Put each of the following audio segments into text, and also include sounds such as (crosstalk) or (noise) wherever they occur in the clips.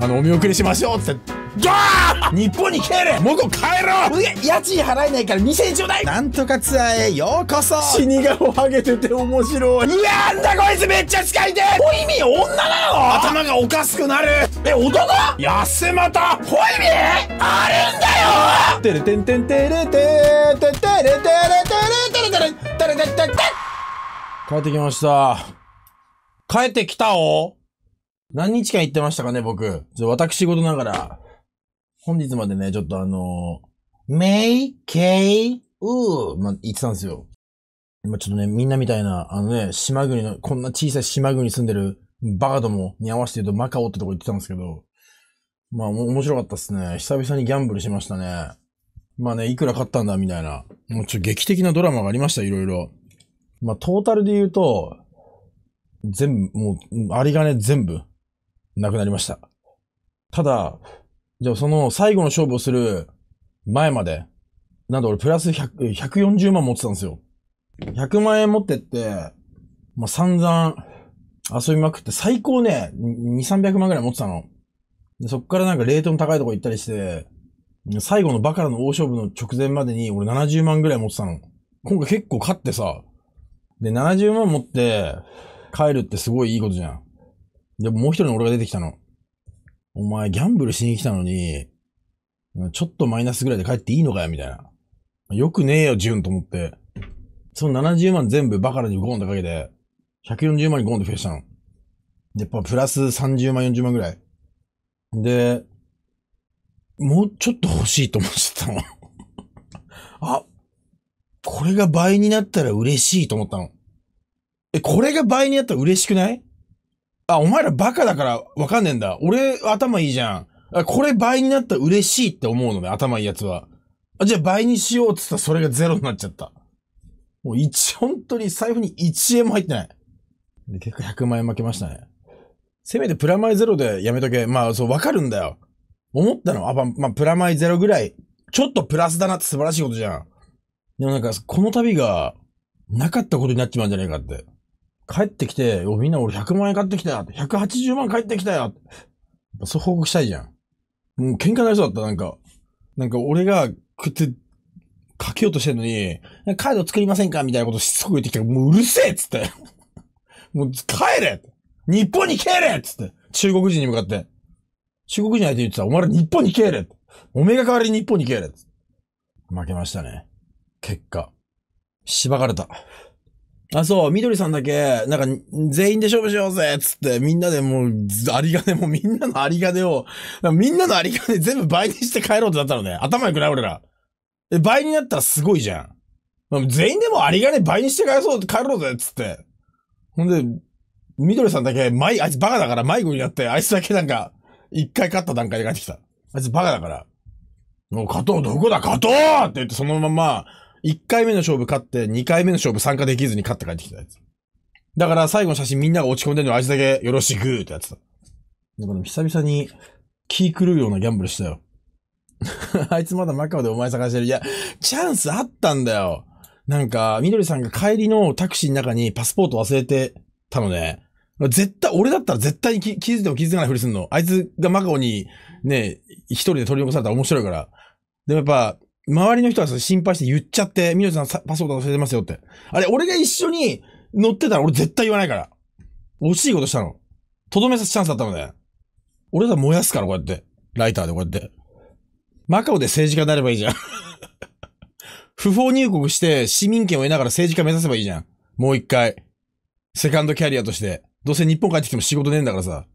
あの、お見送りしましょうって。ドア日本に帰れもう帰ろう家賃払えないから2000円ちょうだいなんとかツアーへようこそ死に顔ハゲてて面白いいやんだこいつめっちゃ近いてホイミ女なの頭がおかしくなるえ男またホイミあるんだよてれてんてんてれてててれてれてれてれてれてれてれてれてれ帰ってきました帰ってきたお何日間行ってましたかね、僕。私事ながら、本日までね、ちょっとあのー、メイ、ケイ、ウー、まあ、ってたんですよ。まちょっとね、みんなみたいな、あのね、島国の、こんな小さい島国に住んでるバカどもに合わせて言うとマカオってとこ行ってたんですけど、まあ、面白かったっすね。久々にギャンブルしましたね。まあね、いくら買ったんだ、みたいな。もうちょ、劇的なドラマがありました、いろいろ。まあ、トータルで言うと、全部、もう、ありがね、全部。亡くなりました。ただ、じゃあその最後の勝負をする前まで、なんと俺プラス100 140万持ってたんですよ。100万円持ってって、まあ、散々遊びまくって、最高ね、2、300万ぐらい持ってたの。でそっからなんかレートの高いとこ行ったりして、最後のバカラの大勝負の直前までに俺70万ぐらい持ってたの。今回結構勝ってさ、で、70万持って帰るってすごいいいことじゃん。でももう一人の俺が出てきたの。お前、ギャンブルしに来たのに、ちょっとマイナスぐらいで帰っていいのかよ、みたいな。よくねえよ、ジュンと思って。その70万全部バカラにゴーンとかけて、140万にゴーンと増やしたの。やっぱプラス30万、40万ぐらい。で、もうちょっと欲しいと思ってたの。あ、これが倍になったら嬉しいと思ったの。え、これが倍になったら嬉しくないあ、お前らバカだからわかんねえんだ。俺、頭いいじゃん。あこれ倍になったら嬉しいって思うのね、頭いいやつは。あ、じゃあ倍にしようって言ったらそれがゼロになっちゃった。もう1、本当に財布に1円も入ってない。で、結構100万円負けましたね。せめてプラマイゼロでやめとけ。まあ、そう、わかるんだよ。思ったのあ、まあ、プラマイゼロぐらい、ちょっとプラスだなって素晴らしいことじゃん。でもなんか、この旅が、なかったことになっちまうんじゃねえかって。帰ってきて、みんな俺100万円買ってきたよ。180万帰ってきたよ。そう報告したいじゃん。もう喧嘩になりそうだった、なんか。なんか俺が、くって、かけようとしてるのに、カード作りませんかみたいなことしつこく言ってきたら、もううるせえっつって。もう帰れ日本に帰れっつって。中国人に向かって。中国人相手に言ってたお前ら日本に帰れおめえが代わりに日本に帰れって。負けましたね。結果。しばかれた。あ、そう、みどりさんだけ、なんか、全員で勝負しようぜつって、みんなでもう、ありがね、もうみんなのありがねを、みんなのありがね全部倍にして帰ろうってなったのね。頭良くない俺ら。で、倍になったらすごいじゃん。全員でもありがね倍にして帰そう、帰ろうぜつって。ほんで、みどりさんだけ、ま、あいつバカだから迷子になって、あいつだけなんか、一回勝った段階で帰ってきた。あいつバカだから。もう、勝とう、どこだ勝とうって言ってそのまま、1回目の勝負勝って、2回目の勝負参加できずに勝って帰ってきたやつ。だから最後の写真みんなが落ち込んでるのあいつだけよろしくーってやってた。だから久々に気狂うようなギャンブルしたよ。(laughs) あいつまだマカオでお前探してる。いや、チャンスあったんだよ。なんか、みどりさんが帰りのタクシーの中にパスポート忘れてたのね。絶対、俺だったら絶対気気づいても気づかないふりすんの。あいつがマカオにね、一人で取り残されたら面白いから。でもやっぱ、周りの人は心配して言っちゃって、みのさんパスワード忘れてますよって。あれ、俺が一緒に乗ってたら俺絶対言わないから。惜しいことしたの。とどめさすチャンスだったので。俺ら燃やすから、こうやって。ライターでこうやって。マカオで政治家になればいいじゃん (laughs) 不法入国して市民権を得ながら政治家目指せばいいじゃん。もう一回。セカンドキャリアとして。どうせ日本帰ってきても仕事ねえんだからさ。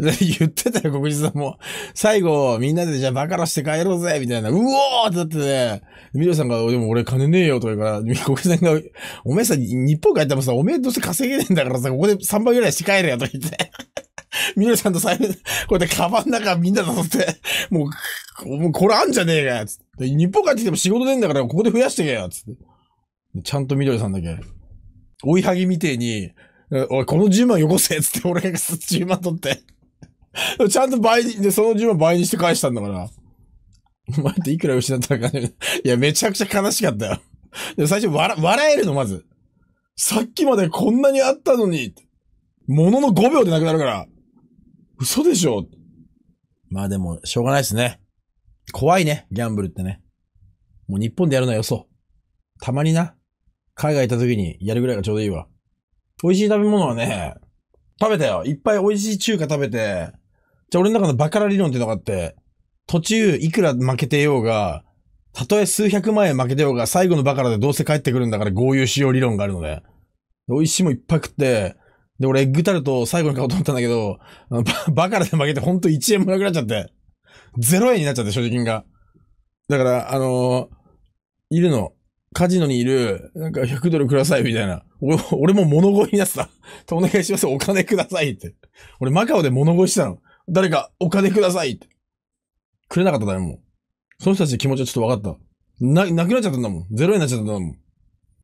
(laughs) 言ってたよ、国立さんも。最後、みんなでじゃあバカらして帰ろうぜみたいな。うおーってなってね、ミさんが、でも俺金ねえよとか言うから、国立さんが、おめえさ、日本帰ってもさ、おめえどうせ稼げねえんだからさ、ここで3倍ぐらいして帰れよとか言って。(laughs) ミドさんとさ、布、こうやってカバンの中みんなだとって、もう、もうこれあんじゃねえかよ、つって。日本帰ってきても仕事ねえんだからここで増やしてけよ、つって。ちゃんと緑さんだけ。追いはぎみてえに、おい、この10万よこせつって俺が10万取って。(laughs) ちゃんと倍で、その10万倍にして返したんだから。お前っていくら失ったかね。いや、めちゃくちゃ悲しかったよ。で最初、笑、笑えるの、まず。さっきまでこんなにあったのに。ものの5秒でなくなるから。嘘でしょ。まあでも、しょうがないですね。怖いね、ギャンブルってね。もう日本でやるのはよそう。たまにな。海外行った時にやるぐらいがちょうどいいわ。美味しい食べ物はね、食べたよ。いっぱい美味しい中華食べて、じゃあ俺の中のバカラ理論っていうのがあって、途中いくら負けてようが、たとえ数百万円負けてようが、最後のバカラでどうせ帰ってくるんだから合流しよう理論があるので。美味しいもんいっぱい食って、で、俺エッグタルト最後に買おうと思ったんだけど、バカラで負けてほんと1円もなくなっちゃって、0円になっちゃって、所持金が。だから、あのー、いるの。カジノにいる、なんか100ドルくださいみたいな。俺も物乞いになってた。(laughs) お願いします、お金くださいって。俺マカオで物乞いしたの。誰かお金くださいって。くれなかっただよ、もう。その人たちの気持ちはちょっと分かった。な、なくなっちゃったんだもん。ゼロになっちゃったんだもん。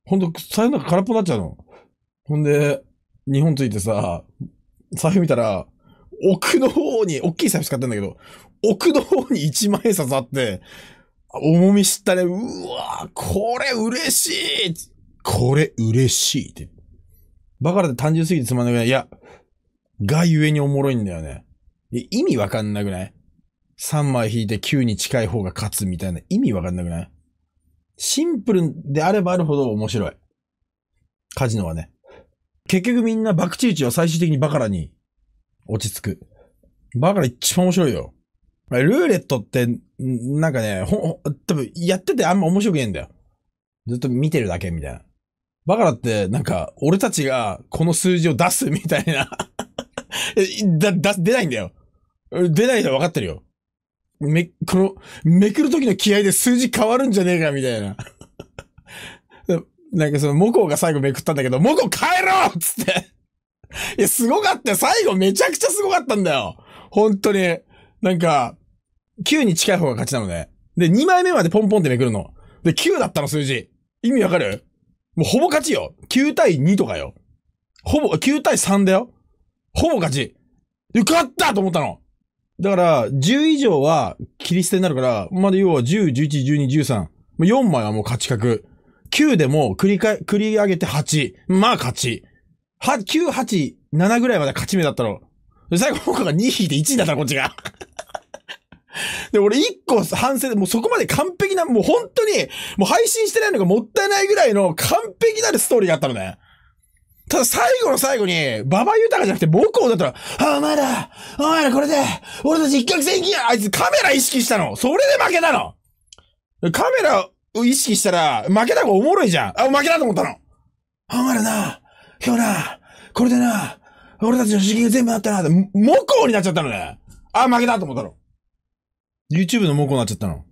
ほんと、財布の中空っぽになっちゃうの。ほんで、日本着いてさ、財布見たら、奥の方に、大きい財布使ってんだけど、奥の方に1万円札あって、重み知ったね。うわこれ嬉しいこれ嬉しいって。バカラで単純すぎてつまんないいや、がゆえにおもろいんだよね。意味わかんなくない ?3 枚引いて9に近い方が勝つみたいな意味わかんなくないシンプルであればあるほど面白い。カジノはね。結局みんなバクチ打ちを最終的にバカラに落ち着く。バカラ一番面白いよ。ルーレットって、なんかね、ほ、多分やっててあんま面白くねえんだよ。ずっと見てるだけみたいな。バカラってなんか俺たちがこの数字を出すみたいな (laughs) (laughs) だ、だ、出ないんだよ。出ないの分かってるよ。め、この、めくる時の気合で数字変わるんじゃねえか、みたいな。(laughs) なんかその、モコが最後めくったんだけど、モコえろっつって。いや、すごかったよ。最後めちゃくちゃすごかったんだよ。本当に。なんか、9に近い方が勝ちなのね。で、2枚目までポンポンってめくるの。で、9だったの数字。意味わかるもうほぼ勝ちよ。9対2とかよ。ほぼ、9対3だよ。ほぼ勝ち。よかったと思ったの。だから、10以上は切り捨てになるから、まだ要は10、11、12、13。4枚はもう勝ち確。9でも繰り返、繰り上げて8。まあ勝ち。は、9、8、7ぐらいまで勝ち目だったろ。最後僕が2引いて1位だったらこっちが。(laughs) で、俺1個反省で、もうそこまで完璧な、もう本当に、もう配信してないのがもったいないぐらいの完璧なるストーリーがあったのね。ただ最後の最後に、馬場豊じゃなくて母校だったら、あ、お前ら、お前らこれで、俺たち一攫千金や、あいつカメラ意識したのそれで負けたのカメラを意識したら、負けた方がおもろいじゃん。あ、負けたと思ったの。お前らな、今日な、これでな、俺たちの資金が全部なったな、母校になっちゃったのね。あ、負けたと思ったの。YouTube の母校になっちゃったの。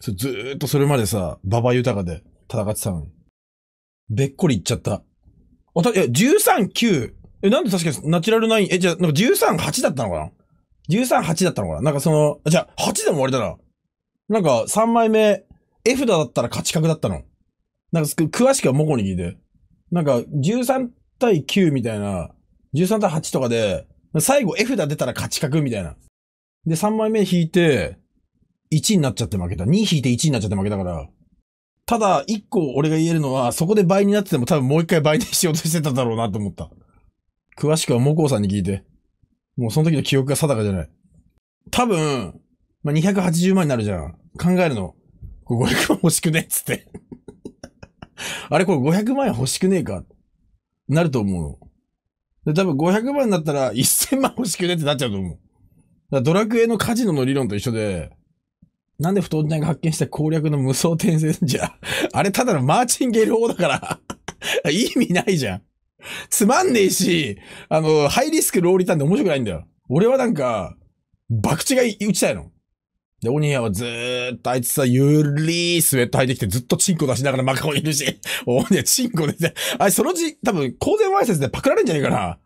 ずーっとそれまでさ、馬場豊で戦ってたのに。べっこりいっちゃった。あた、いや、13、9。え、なんで確かにナチュラルイン、え、じゃあ、なんか13、8だったのかな ?13、8だったのかななんかその、じゃあ、8でも割れただな。なんか、3枚目、絵札だったら勝ち確だったの。なんか、詳しくはモコに聞いて。なんか、13対9みたいな、13対8とかで、最後絵札出たら勝ち確みたいな。で、3枚目引いて、1になっちゃって負けた。2引いて1になっちゃって負けたから、ただ、一個俺が言えるのは、そこで倍になってても多分もう一回倍にしようとしてただろうなと思った。詳しくはモコさんに聞いて。もうその時の記憶が定かじゃない。多分、まあ、280万になるじゃん。考えるの。500万欲しくねっつって (laughs) あれこれ500万円欲しくねえか。なると思うの。で、多分500万になったら1000万欲しくねってなっちゃうと思う。ドラクエのカジノの理論と一緒で、なんで不当なが発見した攻略の無双転生じゃ。(laughs) あれただのマーチンゲール法だから (laughs) 意味ないじゃん。つまんねえし、あの、ハイリスクローリターンで面白くないんだよ。俺はなんか、爆地が打ちたいの。で、オニヤはずーっとあいつさ、ゆりースウェット履いてきてずっとチンコ出しながらマカオいるし、オ (laughs) ニチンコ出て、あいつそのうち、多分、公然わいせつでパクられんじゃねえかな。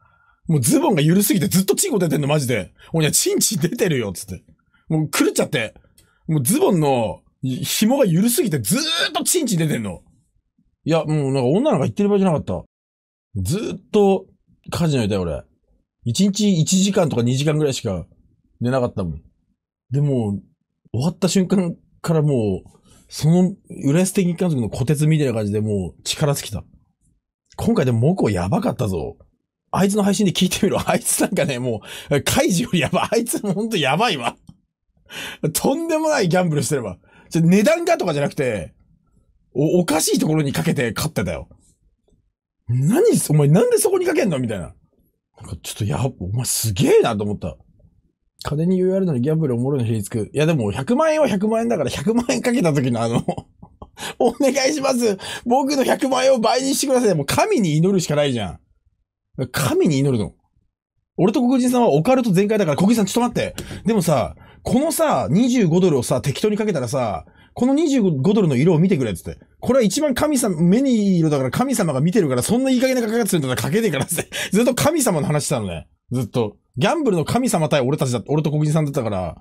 もうズボンが緩すぎてずっとチンコ出てんのマジで。オニチンチン出てるよ、つって。もう狂っちゃって。もうズボンの紐が緩すぎてずーっとチンチン出てんの。いや、もうなんか女なんか言ってる場合じゃなかった。ずーっと火事のたよ、俺。一日一時間とか二時間ぐらいしか寝なかったもん。でも、終わった瞬間からもう、その、浦安的家族の虎鉄みたいな感じでもう力尽きた。今回でもこうやばかったぞ。あいつの配信で聞いてみろ。あいつなんかね、もう、カイジよりやばい。あいつほんとやばいわ。(laughs) とんでもないギャンブルしてれば。値段がとかじゃなくて、お、おかしいところにかけて勝ってたよ。何、お前なんでそこにかけんのみたいな。なんかちょっとやお前すげえなと思った。金に余裕あるのにギャンブルおもろいのひりつく。いやでも100万円は100万円だから100万円かけた時のあの (laughs) お願いします僕の100万円を倍にしてくださいもう神に祈るしかないじゃん。神に祈るの。俺と黒人さんはオカルト全開だから、黒人さんちょっと待って。でもさ、このさ、25ドルをさ、適当にかけたらさ、この25ドルの色を見てくれっつって。これは一番神様、目に色だから神様が見てるから、そんないい加減な書き方するんだったらかけねえからって。(laughs) ずっと神様の話したのね。ずっと。ギャンブルの神様対俺たちだ、俺と黒人さんだったから。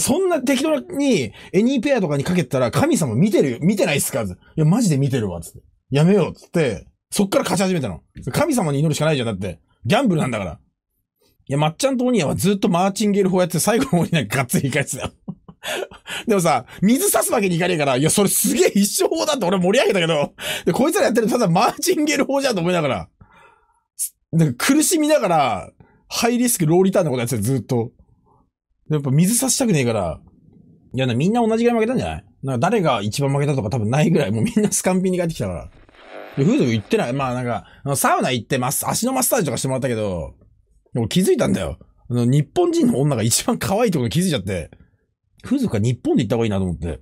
そんな適当に、エニーペアとかにかけたら、神様見てるよ、見てないっすかいや、マジで見てるわ、つって。やめよう、つって。そっから勝ち始めたの。神様に祈るしかないじゃん、だって。ギャンブルなんだから。いや、まっちゃんとオニアはずっとマーチンゲル法やって最後のオニアがっつり控え返すよ。でもさ、水差すわけにいかねえから、いや、それすげえ一生法だって俺盛り上げたけど、で、こいつらやってるただマーチンゲル法じゃんと思いながら、なんか苦しみながら、ハイリスク、ローリターンのことやってたずっと。やっぱ水差したくねえから、いやな、みんな同じぐらい負けたんじゃないなんか誰が一番負けたとか多分ないぐらい、もうみんなスカンピンに帰ってきたから。で、風俗行ってない。まあなんか、サウナ行ってます。足のマッサージとかしてもらったけど、も気づいたんだよ。あの、日本人の女が一番可愛いところ気づいちゃって。風俗は日本で行った方がいいなと思って。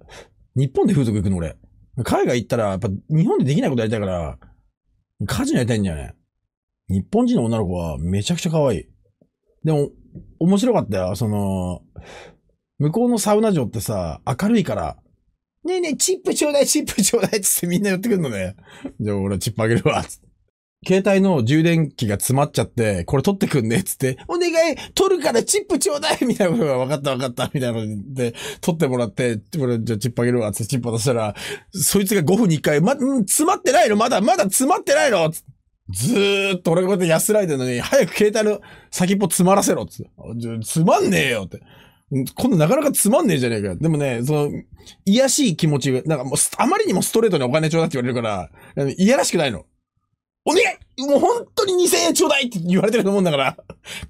日本で風俗行くの俺。海外行ったら、やっぱ日本でできないことやりたいから、カジノやりたいんだよね。日本人の女の子はめちゃくちゃ可愛い。でも、面白かったよ。その、向こうのサウナ場ってさ、明るいから、ねえねえ、チップちょうだい、チップちょうだいっつってみんな寄ってくるのね。じゃあ俺チップあげるわ、つって。携帯の充電器が詰まっちゃって、これ取ってくんねっつって、お願い取るからチップちょうだいみたいなことが分かった分かったみたいなので、取ってもらって、これじゃあチップあげるわってチップ渡したら、そいつが5分に1回、ま、詰まってないのまだ、まだ詰まってないのずーっと俺がこうやって安らいでるのに、早く携帯の先っぽ詰まらせろっつって。つまんねえよって。今度なかなかつまんねえじゃねえかよ。でもね、その、癒しい気持ちが、なんかもう、あまりにもストレートにお金ちょうだって言われるから、いやらしくないの。お願いもう本当に2000円ちょうだいって言われてると思うんだから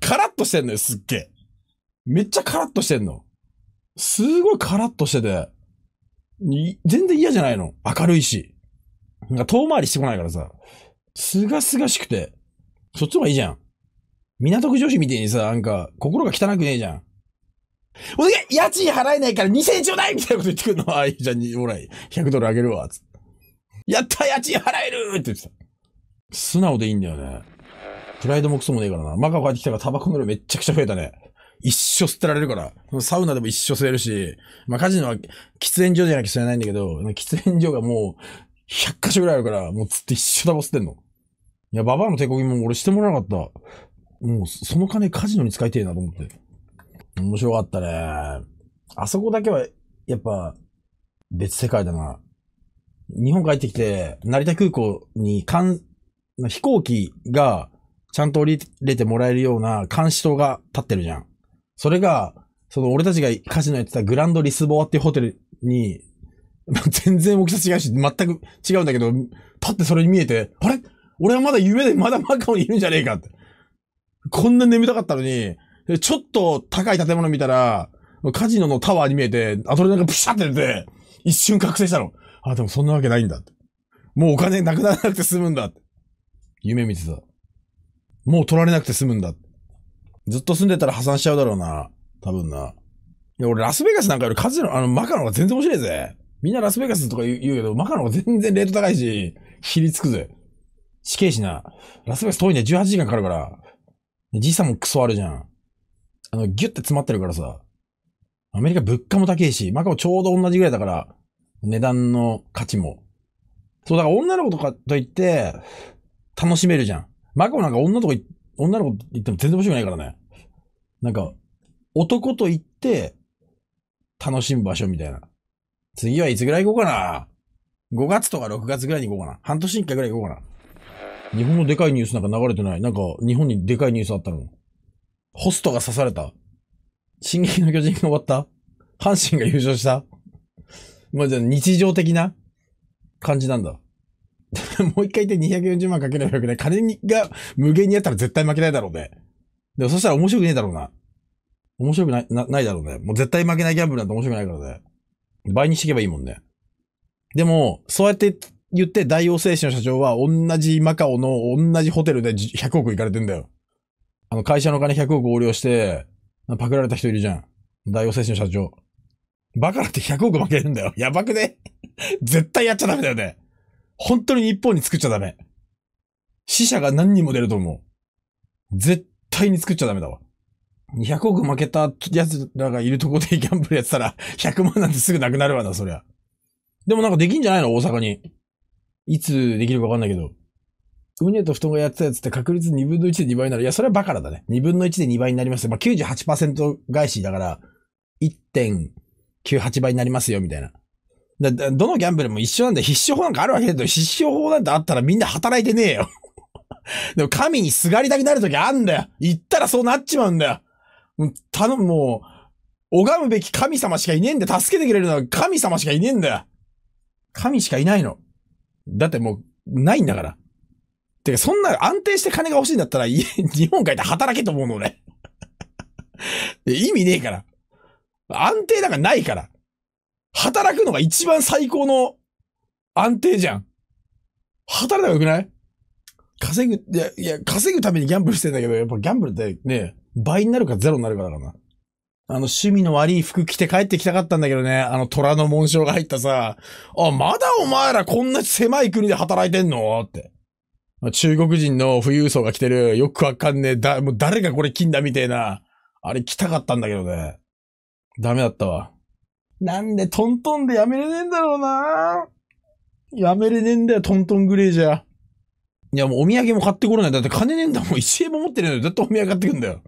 カラッとしてんのよ、すっげえ。めっちゃカラッとしてんの。すごいカラッとしてて。全然嫌じゃないの。明るいし。なんか遠回りしてこないからさ。すがすがしくて。そっちの方がいいじゃん。港区女子みたいにさ、なんか、心が汚くねえじゃん。お願い家賃払えないから2000円ちょうだいみたいなこと言ってくるの。ああ、いいじゃん、ほら、100ドルあげるわ。つってやった家賃払えるって言ってた。素直でいいんだよね。プライドもクソもねえからな。マカオ帰ってきたからタバコの量めっちゃくちゃ増えたね。一生捨てられるから。サウナでも一生吸えるし、まあカジノは喫煙所じゃなきゃ吸えないんだけど、喫煙所がもう100箇所ぐらいあるから、もうつって一生タバコ吸ってんの。いや、ババアの手こぎも俺してもらわなかった。もうその金カジノに使いてえなと思って。面白かったね。あそこだけは、やっぱ、別世界だな。日本帰ってきて、成田空港に関飛行機がちゃんと降りれてもらえるような監視塔が立ってるじゃん。それが、その俺たちがカジノやってたグランドリスボアっていうホテルに、(laughs) 全然大きさ違うし、全く違うんだけど、パってそれに見えて、あれ俺はまだ夢でまだマカオにいるんじゃねえかって。こんな眠たかったのに、ちょっと高い建物見たら、カジノのタワーに見えて、アトレナがプシャって出て、一瞬覚醒したの。あ、でもそんなわけないんだって。もうお金なくならなくて済むんだって。夢見てた。もう取られなくて済むんだ。ずっと住んでたら破産しちゃうだろうな。多分な。いや、俺ラスベガスなんかよりカジノ、あの、マカロンが全然面白いぜ。みんなラスベガスとか言うけど、マカロンが全然レート高いし、ひりつくぜ。死刑しな。ラスベガス遠いね。18時間かかるから。時差もクソあるじゃん。あの、ギュって詰まってるからさ。アメリカ物価も高いし、マカロちょうど同じぐらいだから、値段の価値も。そう、だから女の子とかと言って、楽しめるじゃん。マコなんか女とか、女の子言っても全然面白くないからね。なんか、男と行って、楽しむ場所みたいな。次はいつぐらい行こうかな。5月とか6月ぐらいに行こうかな。半年に1回ぐらい行こうかな。日本のでかいニュースなんか流れてない。なんか、日本にでかいニュースあったの。ホストが刺された。進撃の巨人が終わった阪神が優勝したまあじゃあ日常的な感じなんだ。(laughs) もう一回言って240万かければよくない。金が無限にやったら絶対負けないだろうね。でもそしたら面白くねえだろうな。面白くない、な、ないだろうね。もう絶対負けないギャンブルなんて面白くないからね。倍にしていけばいいもんね。でも、そうやって言って大王製紙の社長は同じマカオの同じホテルで100億行かれてんだよ。あの会社のお金100億横領して、パクられた人いるじゃん。大王製紙の社長。バカだって100億負けるんだよ。やばくね絶対やっちゃダメだよね。本当に日本に作っちゃダメ。死者が何人も出ると思う。絶対に作っちゃダメだわ。200億負けた奴らがいるとこでギャンブルやってたら、100万なんてすぐなくなるわな、そりゃ。でもなんかできんじゃないの大阪に。いつできるかわかんないけど。ウニと布団がやってたやつって確率2分の1で2倍になる。いや、それはバカだね。2分の1で2倍になりますまあ、98%返しだから、1.98倍になりますよ、みたいな。だどのギャンブルも一緒なんで必勝法なんかあるわけだけど、必勝法なんてあったらみんな働いてねえよ。(laughs) でも神にすがりたくなるときあんだよ。言ったらそうなっちまうんだよ。頼む、もう、拝むべき神様しかいねえんだよ。助けてくれるのは神様しかいねえんだよ。神しかいないの。だってもう、ないんだから。てか、そんな安定して金が欲しいんだったら、日本帰って働けと思うの俺。(laughs) 意味ねえから。安定なんかないから。働くのが一番最高の安定じゃん。働いた方がよくない稼ぐ、いや、いや、稼ぐためにギャンブルしてんだけど、やっぱギャンブルってね、倍になるかゼロになるかだからな。あの、趣味の悪い服着て帰ってきたかったんだけどね、あの、虎の紋章が入ったさ、あ、まだお前らこんな狭い国で働いてんのって。中国人の富裕層が着てる、よくわかんねえ、だ、もう誰がこれ金だみたいな、あれ着たかったんだけどね。ダメだったわ。なんでトントンでやめれねえんだろうなやめれねえんだよ、トントングレージャー。いや、もうお土産も買ってこらない。だって金ねえんだもん。1円も持ってねえのに。だってお土産買ってくんだよ。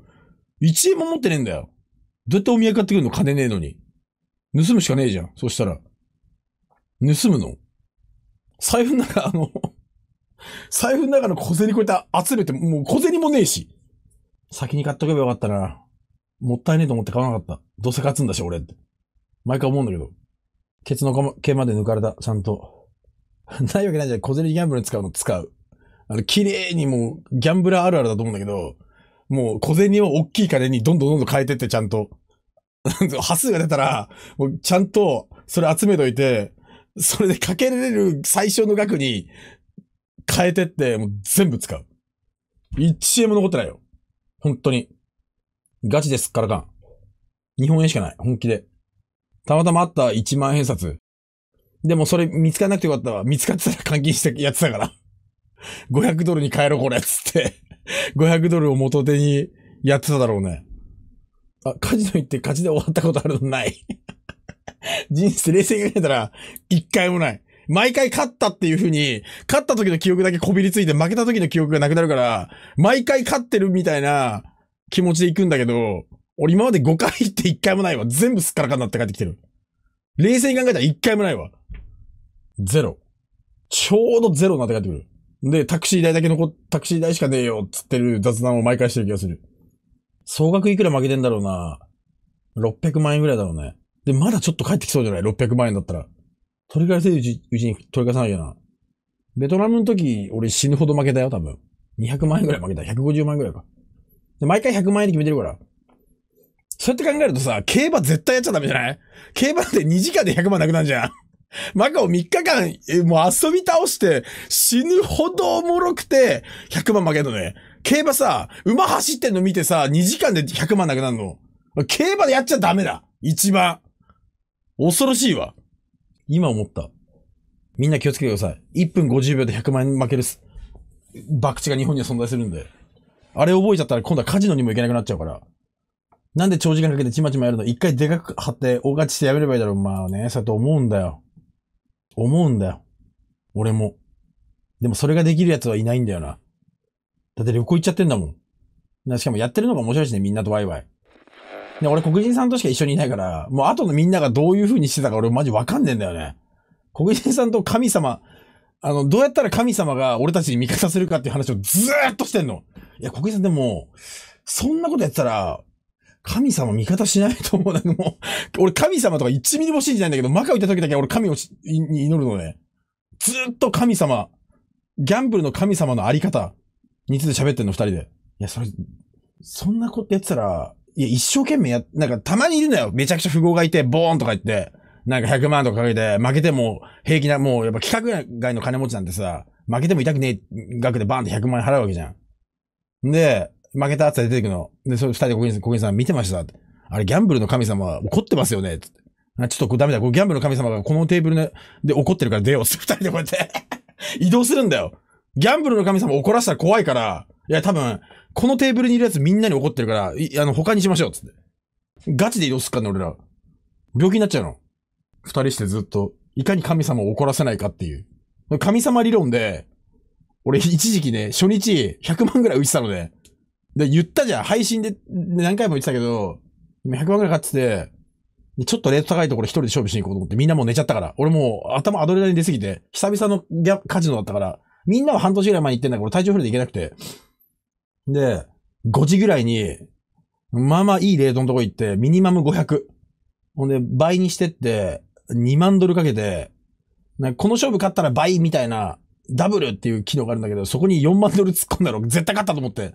1円も持ってねえんだよ。どうやってお土産買ってくんの金ねえのに。盗むしかねえじゃん。そしたら。盗むの財布の中、あ (laughs) の財布の中の小銭こうやって集めて、もう小銭もねえし。先に買っとけばよかったな。もったいねえと思って買わなかった。どうせ勝つんだし、俺って。毎回思うんだけど、ケツの毛まで抜かれた、ちゃんと。(laughs) ないわけないじゃん。小銭ギャンブルに使うの使う。あの、綺麗にもう、ギャンブラーあるあるだと思うんだけど、もう小銭を大きい金にどんどんどんどん変えてってちゃんと。(laughs) 端数が出たら、もうちゃんと、それ集めといて、それでかけられる最小の額に変えてって、もう全部使う。1円も残ってないよ。本当に。ガチですっからかん。日本円しかない。本気で。たまたまあった1万円札。でもそれ見つからなくてよかったわ。見つかってたら換金してやってたから。500ドルに変えろこれ、つって500ドルを元手にやってただろうね。あ、カジノ行って勝ちで終わったことあるのない人生冷静に考えたら、一回もない。毎回勝ったっていう風に、勝った時の記憶だけこびりついて負けた時の記憶がなくなるから、毎回勝ってるみたいな気持ちで行くんだけど、俺今まで5回行って1回もないわ。全部すっからかになって帰ってきてる。冷静に考えたら1回もないわ。ゼロ。ちょうどゼロになって帰ってくる。で、タクシー代だけ残っ、タクシー代しかねえよ、つってる雑談を毎回してる気がする。総額いくら負けてんだろうな。600万円ぐらいだろうね。で、まだちょっと帰ってきそうじゃない ?600 万円だったら。取り返せるうちうちに取り返さないよな。ベトナムの時、俺死ぬほど負けたよ、多分。200万円ぐらい負けた。150万円ぐらいか。で、毎回100万円で決めてるから。そうやって考えるとさ、競馬絶対やっちゃダメじゃない競馬って2時間で100万なくなるじゃん。マカオ3日間、えもう遊び倒して死ぬほどおもろくて100万負けるのね。競馬さ、馬走ってんの見てさ、2時間で100万なくなるの。競馬でやっちゃダメだ。一番。恐ろしいわ。今思った。みんな気をつけてください。1分50秒で100万円負ける博打が日本には存在するんで。あれ覚えちゃったら今度はカジノにも行けなくなっちゃうから。なんで長時間かけてちまちまやるの一回でかく貼って大勝ちしてやめればいいだろう。まあね、そうやって思うんだよ。思うんだよ。俺も。でもそれができる奴はいないんだよな。だって旅行行っちゃってんだもん。しかもやってるのが面白いしね、みんなとワイワイ。で、俺黒人さんとしか一緒にいないから、もう後のみんながどういう風にしてたか俺マジわかんねえんだよね。黒人さんと神様、あの、どうやったら神様が俺たちに味方するかっていう話をずーっとしてんの。いや、黒人さんでも、そんなことやってたら、神様味方しないと思う。なんかもう、俺神様とか1ミリも信じないんだけど、マカオ行った時だけ俺神をに祈るのね。ずっと神様、ギャンブルの神様のあり方について喋ってんの、二人で。いや、それ、そんなことやってたら、いや、一生懸命や、なんかたまにいるのよ。めちゃくちゃ富豪がいて、ボーンとか言って、なんか100万とかかけて、負けても平気な、もうやっぱ企画外の金持ちなんてさ、負けても痛くねえ額でバーンって100万円払うわけじゃん。んで、負けたって出てくの。で、それ二人で小国さん見てましたって。あれ、ギャンブルの神様は怒ってますよねって。ちょっとダメだ。こギャンブルの神様がこのテーブルで怒ってるから出よう。(laughs) 二人でこうやって (laughs) 移動するんだよ。ギャンブルの神様怒らせたら怖いから、いや、多分、このテーブルにいるやつみんなに怒ってるから、いあの、他にしましょう。つって。ガチで移動すっからね、俺ら。病気になっちゃうの。二人してずっと、いかに神様を怒らせないかっていう。神様理論で、俺一時期ね、初日100万ぐらい浮いてたので、ね、で、言ったじゃん。配信で何回も言ってたけど、今100万くらい買ってて、ちょっとレート高いところ一人で勝負しに行こうと思って、みんなもう寝ちゃったから。俺もう頭アドレナリン出すぎて、久々のギャカジノだったから、みんなは半年ぐらい前に行ってんだけど、体調不良で行けなくて。で、5時ぐらいに、まあまあいいレートのとこ行って、ミニマム500。ほんで、倍にしてって、2万ドルかけて、この勝負勝ったら倍みたいな、ダブルっていう機能があるんだけど、そこに4万ドル突っ込んだろ、絶対勝ったと思って。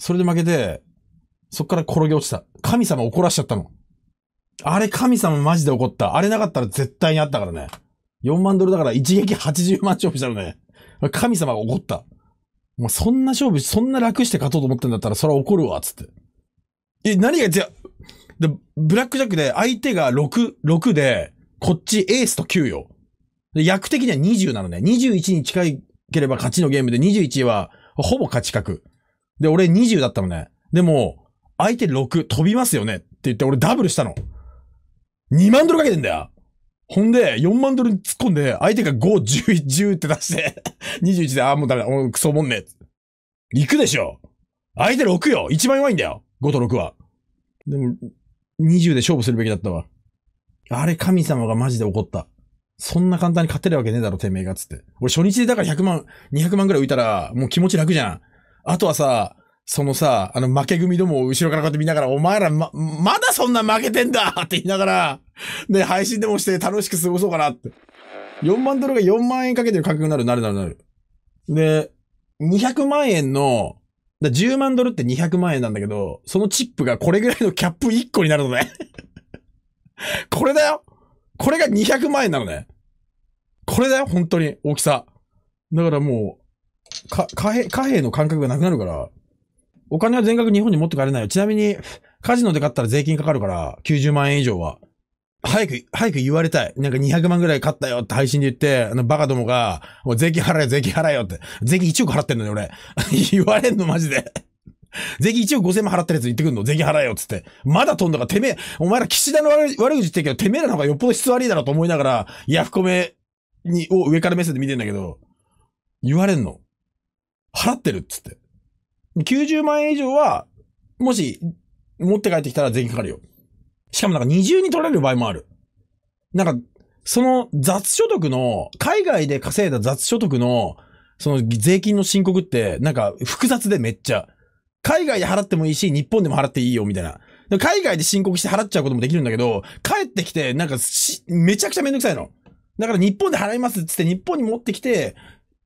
それで負けて、そっから転げ落ちた。神様怒らしちゃったの。あれ神様マジで怒った。あれなかったら絶対にあったからね。4万ドルだから一撃80万勝負したのね。神様が怒った。もうそんな勝負、そんな楽して勝とうと思ってんだったらそれは怒るわ、つって。え、何が違うで、ブラックジャックで相手が6、6で、こっちエースと9よ。で、役的には20なのね。21に近ければ勝ちのゲームで、21はほぼ勝ち確。で、俺20だったのね。でも、相手6飛びますよねって言って俺ダブルしたの。2万ドルかけてんだよ。ほんで、4万ドル突っ込んで、相手が5、1 0 10って出して21 (laughs) で、ああ、もうダメだ、もうクソもんね。行くでしょ。相手6よ。一番弱いんだよ。5と6は。でも、20で勝負するべきだったわ。あれ神様がマジで怒った。そんな簡単に勝てるわけねえだろ、てめえが、つって。俺初日でだから100万、200万ぐらい浮いたら、もう気持ち楽じゃん。あとはさ、そのさ、あの負け組どもを後ろからこうやって見ながら、お前らま、まだそんな負けてんだ (laughs) って言いながら、ね、配信でもして楽しく過ごそうかなって。4万ドルが4万円かけてる価格になる、なるなるなる。で、200万円の、だ10万ドルって200万円なんだけど、そのチップがこれぐらいのキャップ1個になるのね (laughs) これだよこれが200万円なのね。これだよ本当に、大きさ。だからもう、か、貨幣、貨幣の感覚がなくなるから、お金は全額日本に持ってかれないよ。ちなみに、カジノで買ったら税金かかるから、90万円以上は。早く、早く言われたい。なんか200万ぐらい買ったよって配信で言って、あのバカどもが、もう税金払え、税金払えよって。税金1億払ってんのに俺。(laughs) 言われんのマジで。税金1億5000万払ってるやつ言ってくんの税金払えよっつって。まだ飛んだから、てめえ、お前ら岸田の悪口言ってるけど、てめえらの方がよっぽど質悪いだろと思いながら、ヤフコメに、を上から目線で見てんだけど、言われんの。払ってるっつって。90万円以上は、もし、持って帰ってきたら税金かかるよ。しかもなんか二重に取られる場合もある。なんか、その雑所得の、海外で稼いだ雑所得の、その税金の申告って、なんか複雑でめっちゃ。海外で払ってもいいし、日本でも払っていいよ、みたいな。海外で申告して払っちゃうこともできるんだけど、帰ってきて、なんかし、めちゃくちゃめんどくさいの。だから日本で払いますっつって日本に持ってきて、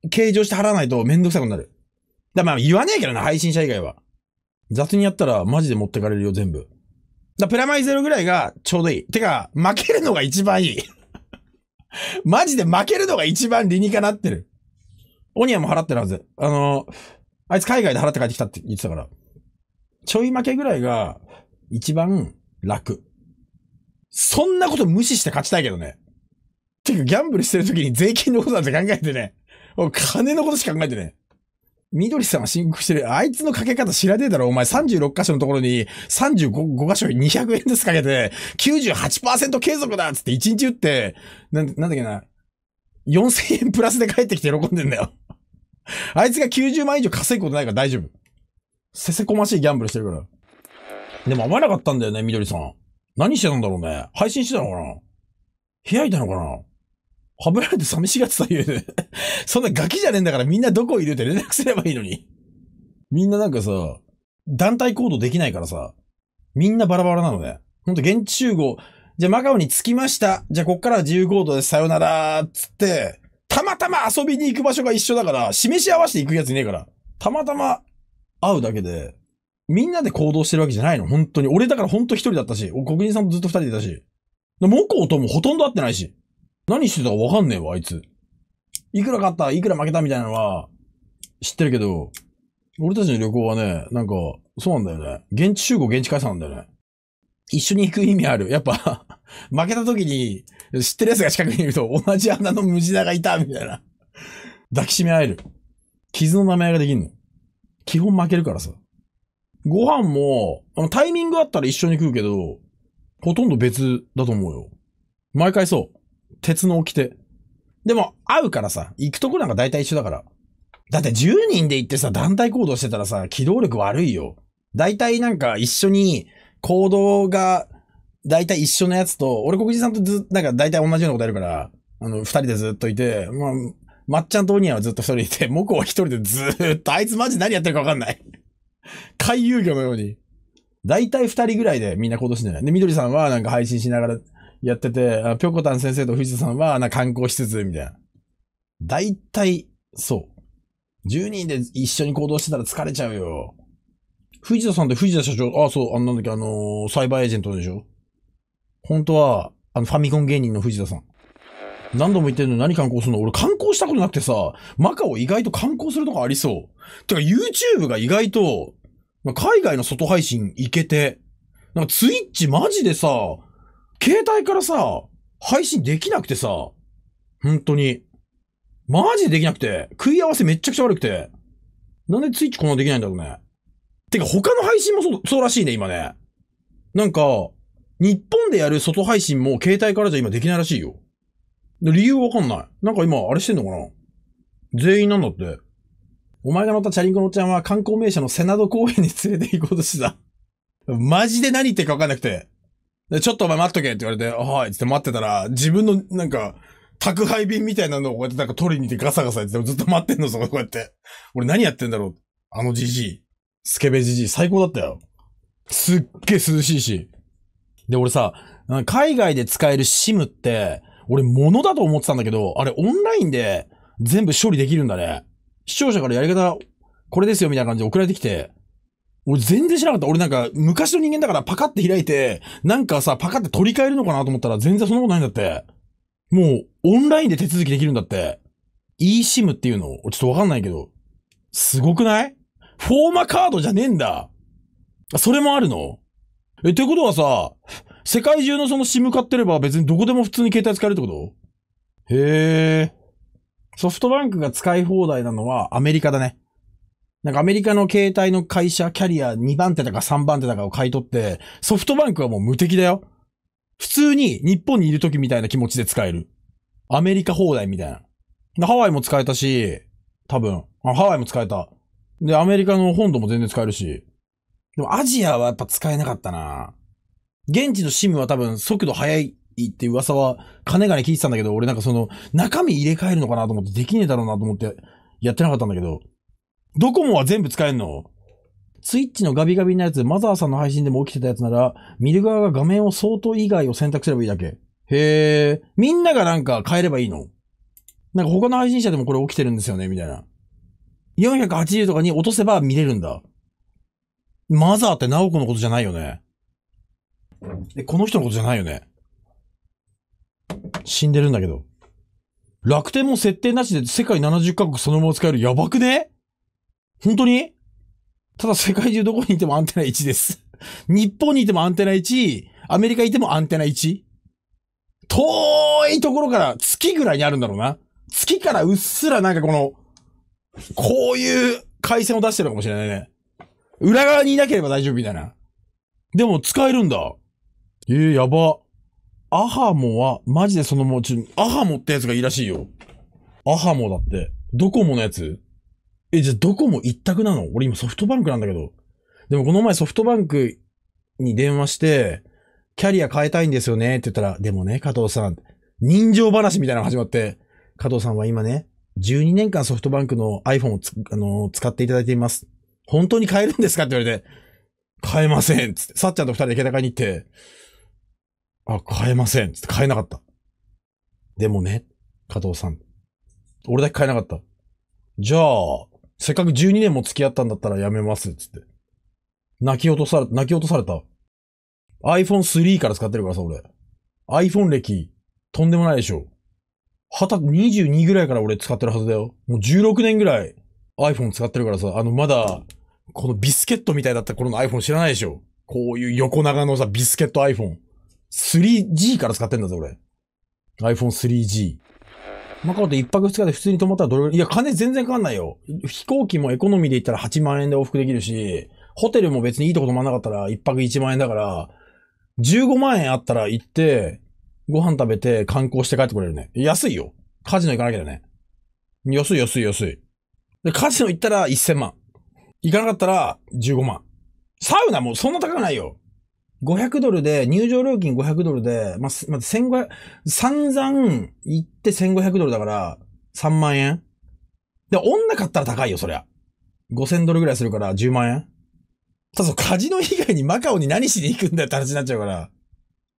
計上して払わないとめんどくさくなる。だ、まあ言わねえけどな、配信者以外は。雑にやったらマジで持ってかれるよ、全部。だ、プラマイゼロぐらいがちょうどいい。てか、負けるのが一番いい。(laughs) マジで負けるのが一番理にかなってる。オニアも払ってるはず。あの、あいつ海外で払って帰ってきたって言ってたから。ちょい負けぐらいが一番楽。そんなこと無視して勝ちたいけどね。てか、ギャンブルしてる時に税金のことなんて考えてね。金のことしか考えてね。緑さんは申告してる。あいつのかけ方知らねえだろ。お前36箇所のところに35箇所に200円ずつかけて98%継続だっつって1日打って、なん、なんだっけな。4000円プラスで帰ってきて喜んでんだよあいつが90万以上稼ぐことないから大丈夫。せせこましいギャンブルしてるから。でも会わなかったんだよね、緑さん。何してたんだろうね。配信してたのかな開いたのかなハブられて寂しがってた言うね。(laughs) そんなガキじゃねえんだからみんなどこいるって連絡すればいいのに。みんななんかさ、団体行動できないからさ、みんなバラバラなのね。ほんと現地集合、じゃあマカオに着きました。じゃあこっから自由行動でさよならっつって、たまたま遊びに行く場所が一緒だから、示し合わせて行くやついねえから。たまたま会うだけで、みんなで行動してるわけじゃないの。本当に。俺だからほんと一人だったし、国人さんとずっと二人でいたし。モコともほとんど会ってないし。何してたかわかんねえわ、あいつ。いくら勝った、いくら負けたみたいなのは、知ってるけど、俺たちの旅行はね、なんか、そうなんだよね。現地集合、現地解散なんだよね。一緒に行く意味ある。やっぱ (laughs) 負けた時に、知ってる奴が近くにいると、同じ穴のムジナがいた、みたいな抱きしめ合える。傷の舐め合いができんの。基本負けるからさ。ご飯も、あの、タイミングあったら一緒に食うけど、ほとんど別だと思うよ。毎回そう。鉄の掟。でも、会うからさ、行くとこなんか大体一緒だから。だって10人で行ってさ、団体行動してたらさ、機動力悪いよ。大体なんか一緒に行動が、大体一緒のやつと、俺黒人さんとず、なんか大体同じようなことやるから、あの、二人でずっといて、まあ、まっちゃんとオニアはずっと一人いて、モコは一人でずーっと、あいつマジ何やってるかわかんない。回遊魚のように。大体二人ぐらいでみんな行動してんじゃないで、緑さんはなんか配信しながら、やってて、あぴょこたん先生と藤田さんは、な、観光施設、みたいな。大体、そう。10人で一緒に行動してたら疲れちゃうよ。藤田さんって藤田社長、あ、そう、あの、なんだっけ、あのー、サイバーエージェントでしょ本当は、あの、ファミコン芸人の藤田さん。何度も言ってるのに何観光するの俺観光したことなくてさ、マカオ意外と観光するとこありそう。てか YouTube が意外と、海外の外配信行けて、なんか Twitch マジでさ、携帯からさ、配信できなくてさ、本当に。マジでできなくて、食い合わせめっちゃくちゃ悪くて。なんでツイッチこんなできないんだろうね。てか他の配信もそう、そうらしいね、今ね。なんか、日本でやる外配信も携帯からじゃ今できないらしいよ。理由わかんない。なんか今、あれしてんのかな全員なんだって。お前が乗ったチャリンコのちゃんは観光名所のセナド公園に連れて行こうとしてた。マジで何言ってるかわかんなくて。で、ちょっとお前待っとけって言われて、はい、言って待ってたら、自分の、なんか、宅配便みたいなのをこうやってなんか取りに行ってガサガサやってずっと待ってんの、そここうやって。俺何やってんだろう。あのじじい。スケベじじい。最高だったよ。すっげえ涼しいし。で、俺さ、海外で使えるシムって、俺物だと思ってたんだけど、あれオンラインで全部処理できるんだね。視聴者からやり方、これですよみたいな感じで送られてきて、俺全然知らなかった。俺なんか昔の人間だからパカって開いて、なんかさ、パカって取り替えるのかなと思ったら全然そんなことないんだって。もうオンラインで手続きできるんだって。eSIM っていうのちょっとわかんないけど。すごくないフォーマカードじゃねえんだ。それもあるのえ、ってことはさ、世界中のその SIM 買ってれば別にどこでも普通に携帯使えるってことへえ。ソフトバンクが使い放題なのはアメリカだね。なんかアメリカの携帯の会社、キャリア2番手だか3番手だかを買い取って、ソフトバンクはもう無敵だよ。普通に日本にいる時みたいな気持ちで使える。アメリカ放題みたいな。ハワイも使えたし、多分。ハワイも使えた。で、アメリカの本土も全然使えるし。でもアジアはやっぱ使えなかったな現地のシムは多分速度速いって噂は、かねがね聞いてたんだけど、俺なんかその、中身入れ替えるのかなと思って、できねえだろうなと思って、やってなかったんだけど。ドコモは全部使えんのスイッチのガビガビなやつ、マザーさんの配信でも起きてたやつなら、見る側が画面を相当以外を選択すればいいだけ。へえ、みんながなんか変えればいいのなんか他の配信者でもこれ起きてるんですよね、みたいな。480とかに落とせば見れるんだ。マザーってナオコのことじゃないよね。え、この人のことじゃないよね。死んでるんだけど。楽天も設定なしで世界70カ国そのまま使える。やばくね本当にただ世界中どこにいてもアンテナ1です。日本にいてもアンテナ1、アメリカにいてもアンテナ1。遠いところから月ぐらいにあるんだろうな。月からうっすらなんかこの、こういう回線を出してるかもしれないね。裏側にいなければ大丈夫みたいな。でも使えるんだ。ええー、やば。アハモは、マジでそのもう、ちょ、アハモってやつがいいらしいよ。アハモだって。ドコモのやつえ、じゃあどこも一択なの俺今ソフトバンクなんだけど。でもこの前ソフトバンクに電話して、キャリア変えたいんですよねって言ったら、でもね、加藤さん、人情話みたいなのが始まって、加藤さんは今ね、12年間ソフトバンクの iPhone をあのー、使っていただいています。本当に買えるんですかって言われて、買えませんつって、さっちゃんと二人で毛高に行って、あ、買えませんつって買えなかった。でもね、加藤さん、俺だけ買えなかった。じゃあ、せっかく12年も付き合ったんだったらやめます、つって。泣き落とされ、泣き落とされた。iPhone 3から使ってるからさ、俺。iPhone 歴、とんでもないでしょ。はた、22ぐらいから俺使ってるはずだよ。もう16年ぐらい iPhone 使ってるからさ、あの、まだ、このビスケットみたいだった頃の iPhone 知らないでしょ。こういう横長のさ、ビスケット iPhone。3G から使ってんだぞ、俺。iPhone3G。マカオで一泊二日で普通に泊まったらどれぐらいいや、金全然かかんないよ。飛行機もエコノミーで行ったら8万円で往復できるし、ホテルも別にいいとこ泊まんなかったら一泊1万円だから、15万円あったら行って、ご飯食べて観光して帰ってこれるね。安いよ。カジノ行かなきゃだね。安い安い安い。で、カジノ行ったら1000万。行かなかったら15万。サウナもそんな高くないよ。500ドルで、入場料金500ドルで、まあ、まず1500、散々行って1500ドルだから、3万円で、女買ったら高いよ、そりゃ。5000ドルぐらいするから、10万円ただ、カジノ以外にマカオに何しに行くんだよって話になっちゃうから。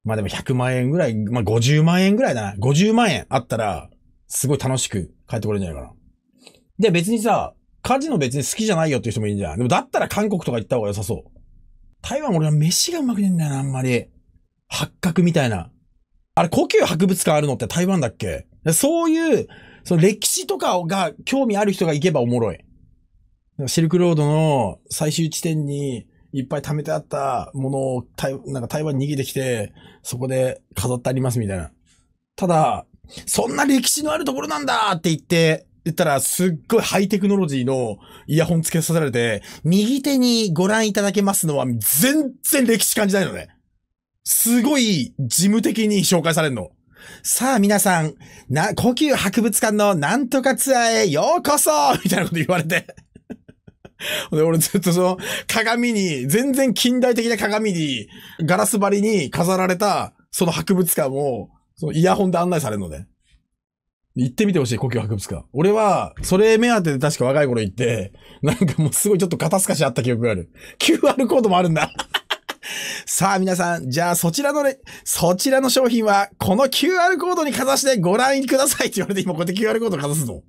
まあでも100万円ぐらい、まあ50万円ぐらいだな。50万円あったら、すごい楽しく帰ってこれるんじゃないかな。で、別にさ、カジノ別に好きじゃないよっていう人もいるじゃん。でもだったら韓国とか行った方が良さそう。台湾俺は飯がうまくねえんだよな、あんまり。八角みたいな。あれ、故宮博物館あるのって台湾だっけそういう、その歴史とかが興味ある人が行けばおもろい。シルクロードの最終地点にいっぱい貯めてあったものを台なんか台湾に逃げてきて、そこで飾ってありますみたいな。ただ、そんな歴史のあるところなんだって言って、言ったら、すっごいハイテクノロジーのイヤホンつけさせられて、右手にご覧いただけますのは、全然歴史感じないのね。すごい、事務的に紹介されるの。さあ皆さん、な、故宮博物館のなんとかツアーへようこそみたいなこと言われて。で、俺ずっとその、鏡に、全然近代的な鏡に、ガラス張りに飾られた、その博物館を、そのイヤホンで案内されるのね。行ってみてほしい、故郷博物館。俺は、それ目当てで確か若い頃行って、なんかもうすごいちょっと肩透かしあった記憶がある。QR コードもあるんだ。(laughs) さあ皆さん、じゃあそちらのね、そちらの商品は、この QR コードにかざしてご覧くださいって言われて今こうやって QR コードかざすの。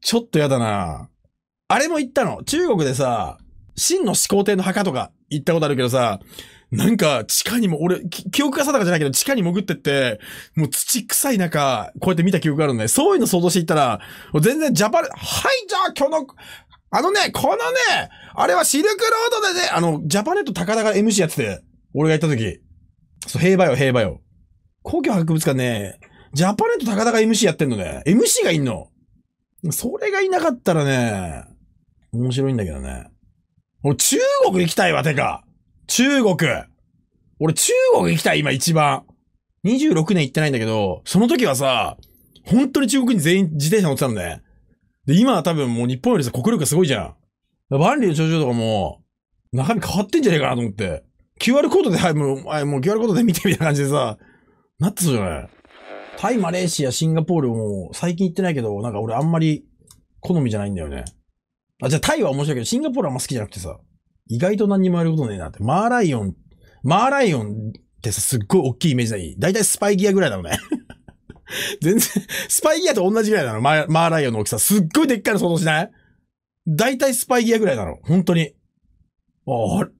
ちょっとやだなあれも行ったの。中国でさ、真の始皇帝の墓とか行ったことあるけどさ、なんか、地下にも、俺、記憶が定かじゃないけど、地下に潜ってって、もう土臭い中、こうやって見た記憶があるので、そういうの想像していったら、全然ジャパル、はい、じゃあ今日の、あのね、このね、あれはシルクロードでね、あの、ジャパネット高田が MC やってて、俺が行った時。そう、平和よ、平和よ。皇居博物館ね、ジャパネット高田が MC やってんのね。MC がいんの。それがいなかったらね、面白いんだけどね。俺、中国行きたいわ、てか。中国。俺中国行きたい、今一番。26年行ってないんだけど、その時はさ、本当に中国に全員自転車乗ってたのね。で、今は多分もう日本よりさ、国力がすごいじゃん。万里の頂上とかも、中身変わってんじゃねえかなと思って。QR コードで、はい、もう、はい、もう QR コードで見てみたいな感じでさ、なってそうじゃないタイ、マレーシア、シンガポールも最近行ってないけど、なんか俺あんまり好みじゃないんだよね。あ、じゃあタイは面白いけど、シンガポールはあんま好きじゃなくてさ。意外と何にもやることねえなって。マーライオン、マーライオンってさ、すっごい大きいイメージない。だいたいスパイギアぐらいだろうね。(laughs) 全然、スパイギアと同じぐらいなの。マーライオンの大きさ。すっごいでっかいの想像しないだいたいスパイギアぐらいなの。本当に。ああ、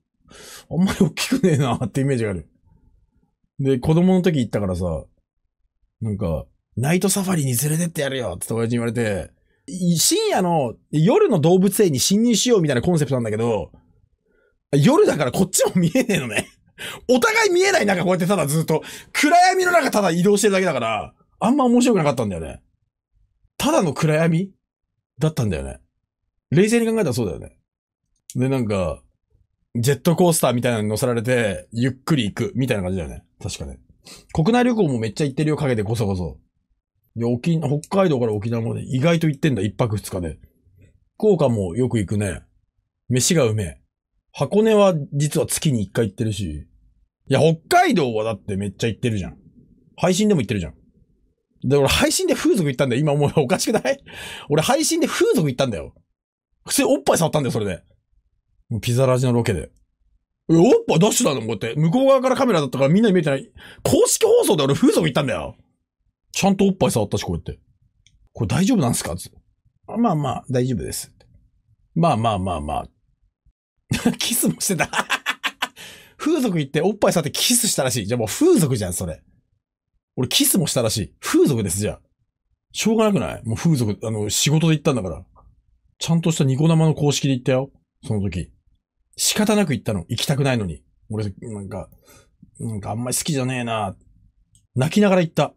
あんまり大きくねえなってイメージがある。で、子供の時行ったからさ、なんか、ナイトサファリに連れてってやるよって親父に言われて、深夜の夜の動物園に侵入しようみたいなコンセプトなんだけど、夜だからこっちも見えねえのね。(laughs) お互い見えない中こうやってただずっと、暗闇の中ただ移動してるだけだから、あんま面白くなかったんだよね。ただの暗闇だったんだよね。冷静に考えたらそうだよね。で、なんか、ジェットコースターみたいなのに乗せられて、ゆっくり行くみたいな感じだよね。確かね。国内旅行もめっちゃ行ってるよ、陰でこそこそ。で、沖、北海道から沖縄まで意外と行ってんだ、一泊二日で。福岡もよく行くね。飯がうめえ。箱根は実は月に一回行ってるし。いや、北海道はだってめっちゃ行ってるじゃん。配信でも行ってるじゃん。で、俺配信で風俗行ったんだよ。今もうおかしくない (laughs) 俺配信で風俗行ったんだよ。普通おっぱい触ったんだよ、それで。ピザラジのロケで。え、おっぱい出してたのこうやって。向こう側からカメラだったからみんなに見えてない。公式放送で俺風俗行ったんだよ。ちゃんとおっぱい触ったし、こうやって。これ大丈夫なんすかつまあまあ、大丈夫です。まあまあまあまあ。(laughs) キスもしてた。(laughs) 風俗行っておっぱい触ってキスしたらしい。じゃあもう風俗じゃん、それ。俺キスもしたらしい。風俗です、じゃあ。しょうがなくないもう風俗、あの、仕事で行ったんだから。ちゃんとしたニコ生の公式で行ったよ。その時。仕方なく行ったの。行きたくないのに。俺、なんか、なんかあんまり好きじゃねえな。泣きながら行った。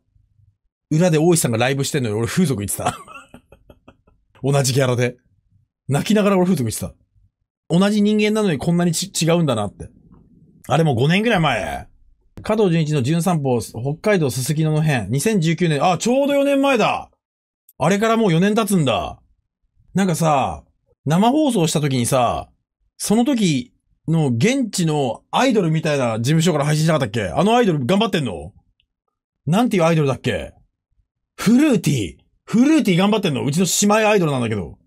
裏で大石さんがライブしてんのに俺風俗行ってた。(laughs) 同じギャラで。泣きながら俺風俗行ってた。同じ人間なのにこんなに違うんだなって。あれも5年ぐらい前。加藤純一の純散歩、北海道すすきのの編。2019年、あ、ちょうど4年前だあれからもう4年経つんだ。なんかさ、生放送した時にさ、その時の現地のアイドルみたいな事務所から配信したかったっけあのアイドル頑張ってんのなんていうアイドルだっけフルーティー。フルーティー頑張ってんのうちの姉妹アイドルなんだけど。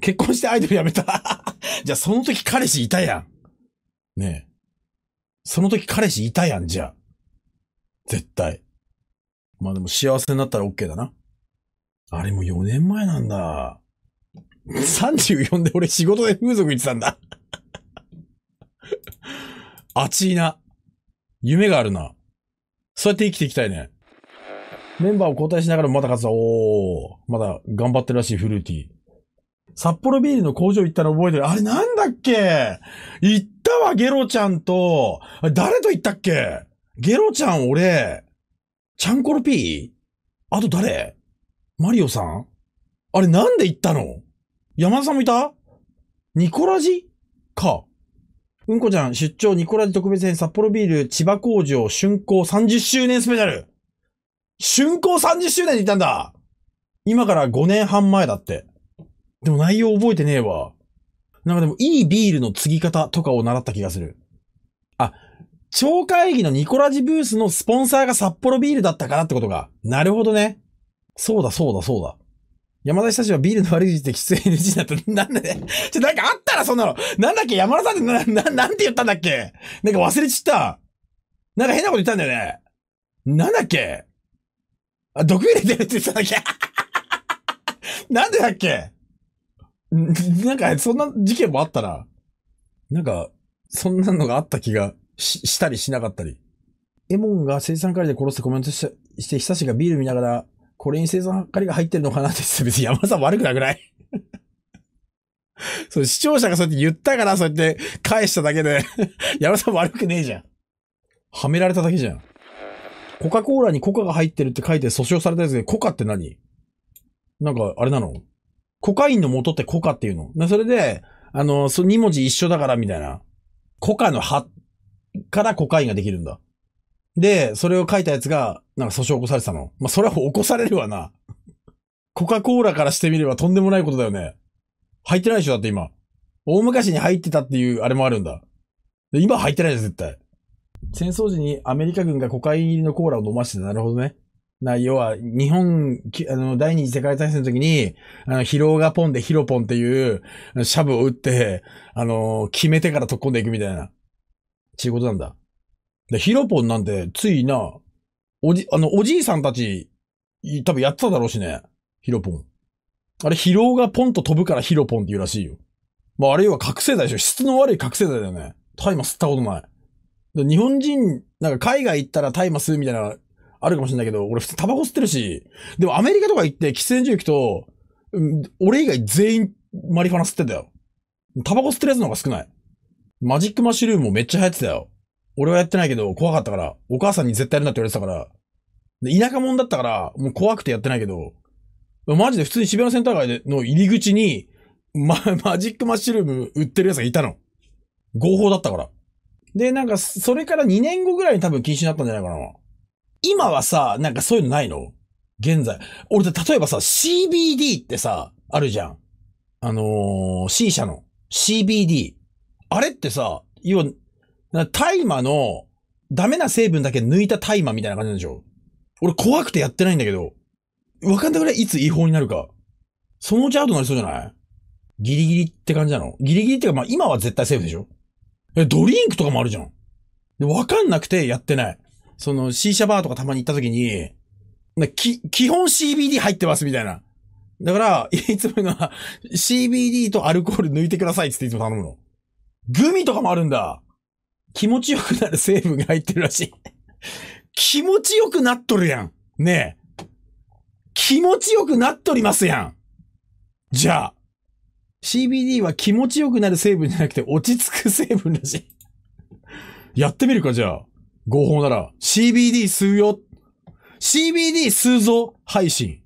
結婚してアイドルやめたじゃあその時彼氏いたやん。ねえ。その時彼氏いたやん、じゃあ。絶対。まあでも幸せになったら OK だな。あれも4年前なんだ。34で俺仕事で風俗行ってたんだ。あちいな。夢があるな。そうやって生きていきたいね。メンバーを交代しながらもまた活動。おー、まだ頑張ってるらしい、フルーティー。札幌ビールの工場行ったら覚えてる。あれなんだっけ行ったわ、ゲロちゃんと。誰と行ったっけゲロちゃん、俺、チャンコロピーあと誰マリオさんあれなんで行ったの山田さんもいたニコラジか。うんこちゃん、出張ニコラジ特別編札幌ビール千葉工場竣工30周年スペシャル。竣工30周年で行ったんだ今から5年半前だって。でも内容覚えてねえわ。なんかでもいいビールの継ぎ方とかを習った気がする。あ、超会議のニコラジブースのスポンサーが札幌ビールだったからってことが。なるほどね。そうだそうだそうだ。山田たちはビールの悪い口で喫煙 NG だった。なんでね。ちょ、なんかあったらそんなの。なんだっけ山田さんってな、な、なんて言ったんだっけなんか忘れちった。なんか変なこと言ったんだよね。なんだっけあ、毒入れてるって言ってたんだっけ (laughs) なんでだっけ (laughs) なんか、そんな事件もあったな。なんか、そんなのがあった気がししたりしなかったり。エモンが生産狩りで殺してコメントしして、久しがビール見ながら、これに生産狩りが入ってるのかなって別に山田さん悪くなくない (laughs) そう、視聴者がそうやって言ったから、そうやって返しただけで (laughs) 山田さん悪くねえじゃん。はめられただけじゃん。コカ・コーラにコカが入ってるって書いて訴訟されたやつで、コカって何なんか、あれなのコカインの元ってコカっていうの。それで、あの、その2文字一緒だからみたいな。コカの葉からコカインができるんだ。で、それを書いたやつが、なんか訴訟起こされてたの。まあ、それは起こされるわな。コカ・コーラからしてみればとんでもないことだよね。入ってないでしょだって今。大昔に入ってたっていうあれもあるんだ。今入ってないじゃん、絶対。戦争時にアメリカ軍がコカイン入りのコーラを飲ましてなるほどね。な、要は、日本、あの、第二次世界大戦の時に、あの、ヒローガポンでヒロポンっていう、シャブを打って、あの、決めてから突っ込んでいくみたいな、ちゅうことなんだ。で、ヒロポンなんて、ついな、おじ、あの、おじいさんたち、多分やってただろうしね。ヒロポン。あれ、疲労がポンと飛ぶからヒロポンって言うらしいよ。まあ、あれは覚醒剤でしょ。質の悪い覚醒剤だよね。タイマ吸ったことない。日本人、なんか海外行ったらタイマ吸うみたいなあるかもしれないけど、俺普通タバコ吸ってるし、でもアメリカとか行って喫煙所行くと、うん、俺以外全員マリファナ吸ってたよ。タバコ吸ってるやつの方が少ない。マジックマッシュルームもめっちゃ流行ってたよ。俺はやってないけど、怖かったから、お母さんに絶対やるなって言われてたから、で田舎者だったから、もう怖くてやってないけど、マジで普通に渋谷のセンター街の入り口に、ま、マジックマッシュルーム売ってるやつがいたの。合法だったから。で、なんか、それから2年後ぐらいに多分禁止になったんじゃないかな。今はさ、なんかそういうのないの現在。俺、例えばさ、CBD ってさ、あるじゃん。あのー、C 社の CBD。あれってさ、要は、大麻のダメな成分だけ抜いた大麻みたいな感じなんでしょ俺怖くてやってないんだけど、わかんなくらいいつ違法になるか。そのうちアウトになりそうじゃないギリギリって感じなのギリギリってか、まあ今は絶対セーフでしょえ、ドリンクとかもあるじゃん。で、わかんなくてやってない。その C 社バーとかたまに行った時に、き、基本 CBD 入ってますみたいな。だから、いつもが CBD とアルコール抜いてくださいっていつも頼むの。グミとかもあるんだ。気持ちよくなる成分が入ってるらしい。気持ちよくなっとるやん。ねえ。気持ちよくなっとりますやん。じゃあ、CBD は気持ちよくなる成分じゃなくて落ち着く成分らしい。やってみるか、じゃあ。合法なら CBD 吸うよ。CBD 吸うぞ配信。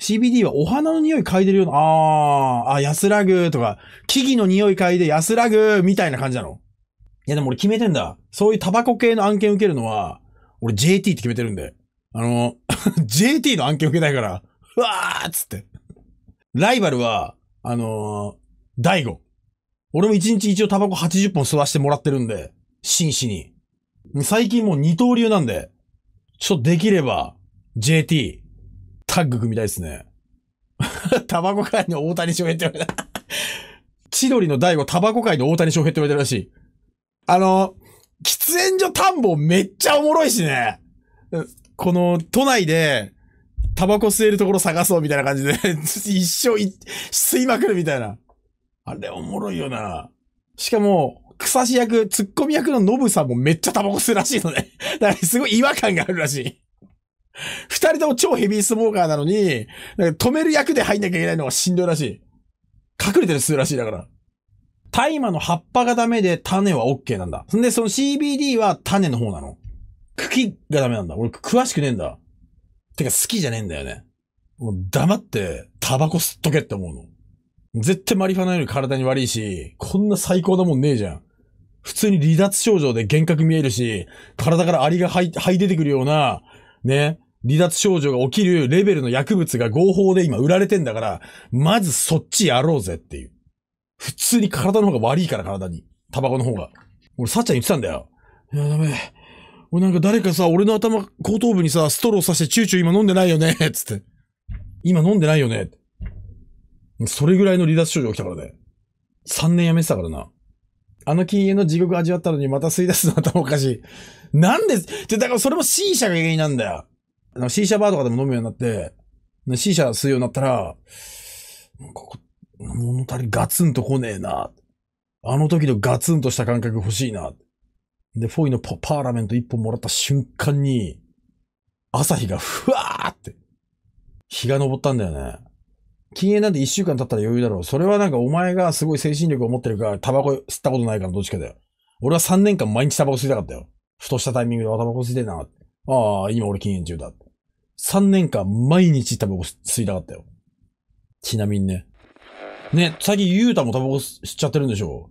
CBD はお花の匂い嗅いでるような、あー、あ、安らぐとか、木々の匂い嗅いで安らぐみたいな感じなの。いやでも俺決めてんだ。そういうタバコ系の案件受けるのは、俺 JT って決めてるんで。あの、JT (laughs) の案件受けたいから、うわーっつって。ライバルは、あのー、大悟。俺も一日一応タバコ80本吸わしてもらってるんで、真摯に。最近もう二刀流なんで、ちょっとできれば、JT、タッグ組みたいですね。タバコ界の大谷翔平って言われた。千鳥の大悟、タバコ界の大谷翔平って言われてるらしい。あの、喫煙所探訪めっちゃおもろいしね。この、都内で、タバコ吸えるところ探そうみたいな感じで (laughs) 一生吸いまくるみたいな。あれおもろいよな。しかも、草し役、ツッコミ役のノブさんもめっちゃタバコ吸うらしいのね。(laughs) だからすごい違和感があるらしい。二人とも超ヘビースモーカーなのに、止める役で入んなきゃいけないのがしんどいらしい。隠れてる吸うらしいだから。大麻の葉っぱがダメで種は OK なんだ。んで、その CBD は種の方なの。茎がダメなんだ。俺詳しくねえんだ。てか好きじゃねえんだよね。もう黙ってタバコ吸っとけって思うの。絶対マリファナより体に悪いし、こんな最高なもんねえじゃん。普通に離脱症状で幻覚見えるし、体からアリがはいい出てくるような、ね、離脱症状が起きるレベルの薬物が合法で今売られてんだから、まずそっちやろうぜっていう。普通に体の方が悪いから体に。タバコの方が。俺、さっちゃん言ってたんだよ。いや、ダメ。俺なんか誰かさ、俺の頭、後頭部にさ、ストローさしてチューチュー今飲んでないよねつって。今飲んでないよねそれぐらいの離脱症状起きたからね。3年やめてたからな。あの禁煙の地獄味わったのにまた吸い出すの頭おかしい。なんで、で、だからそれも C 社が原因なんだよ。あの C 社バーとかでも飲むようになって、C 社吸うようになったら、ここ、物足りガツンと来ねえな。あの時のガツンとした感覚欲しいな。で、フォイのパーラメント一本もらった瞬間に、朝日がふわーって、日が昇ったんだよね。禁煙なんて一週間経ったら余裕だろう。それはなんかお前がすごい精神力を持ってるか、タバコ吸ったことないからどっちかだよ。俺は3年間毎日タバコ吸いたかったよ。ふとしたタイミングでタバコ吸いてな。ああ、今俺禁煙中だ。3年間毎日タバコ吸いたかったよ。ちなみにね。ね、最近ゆうたもタバコ吸っちゃってるんでしょ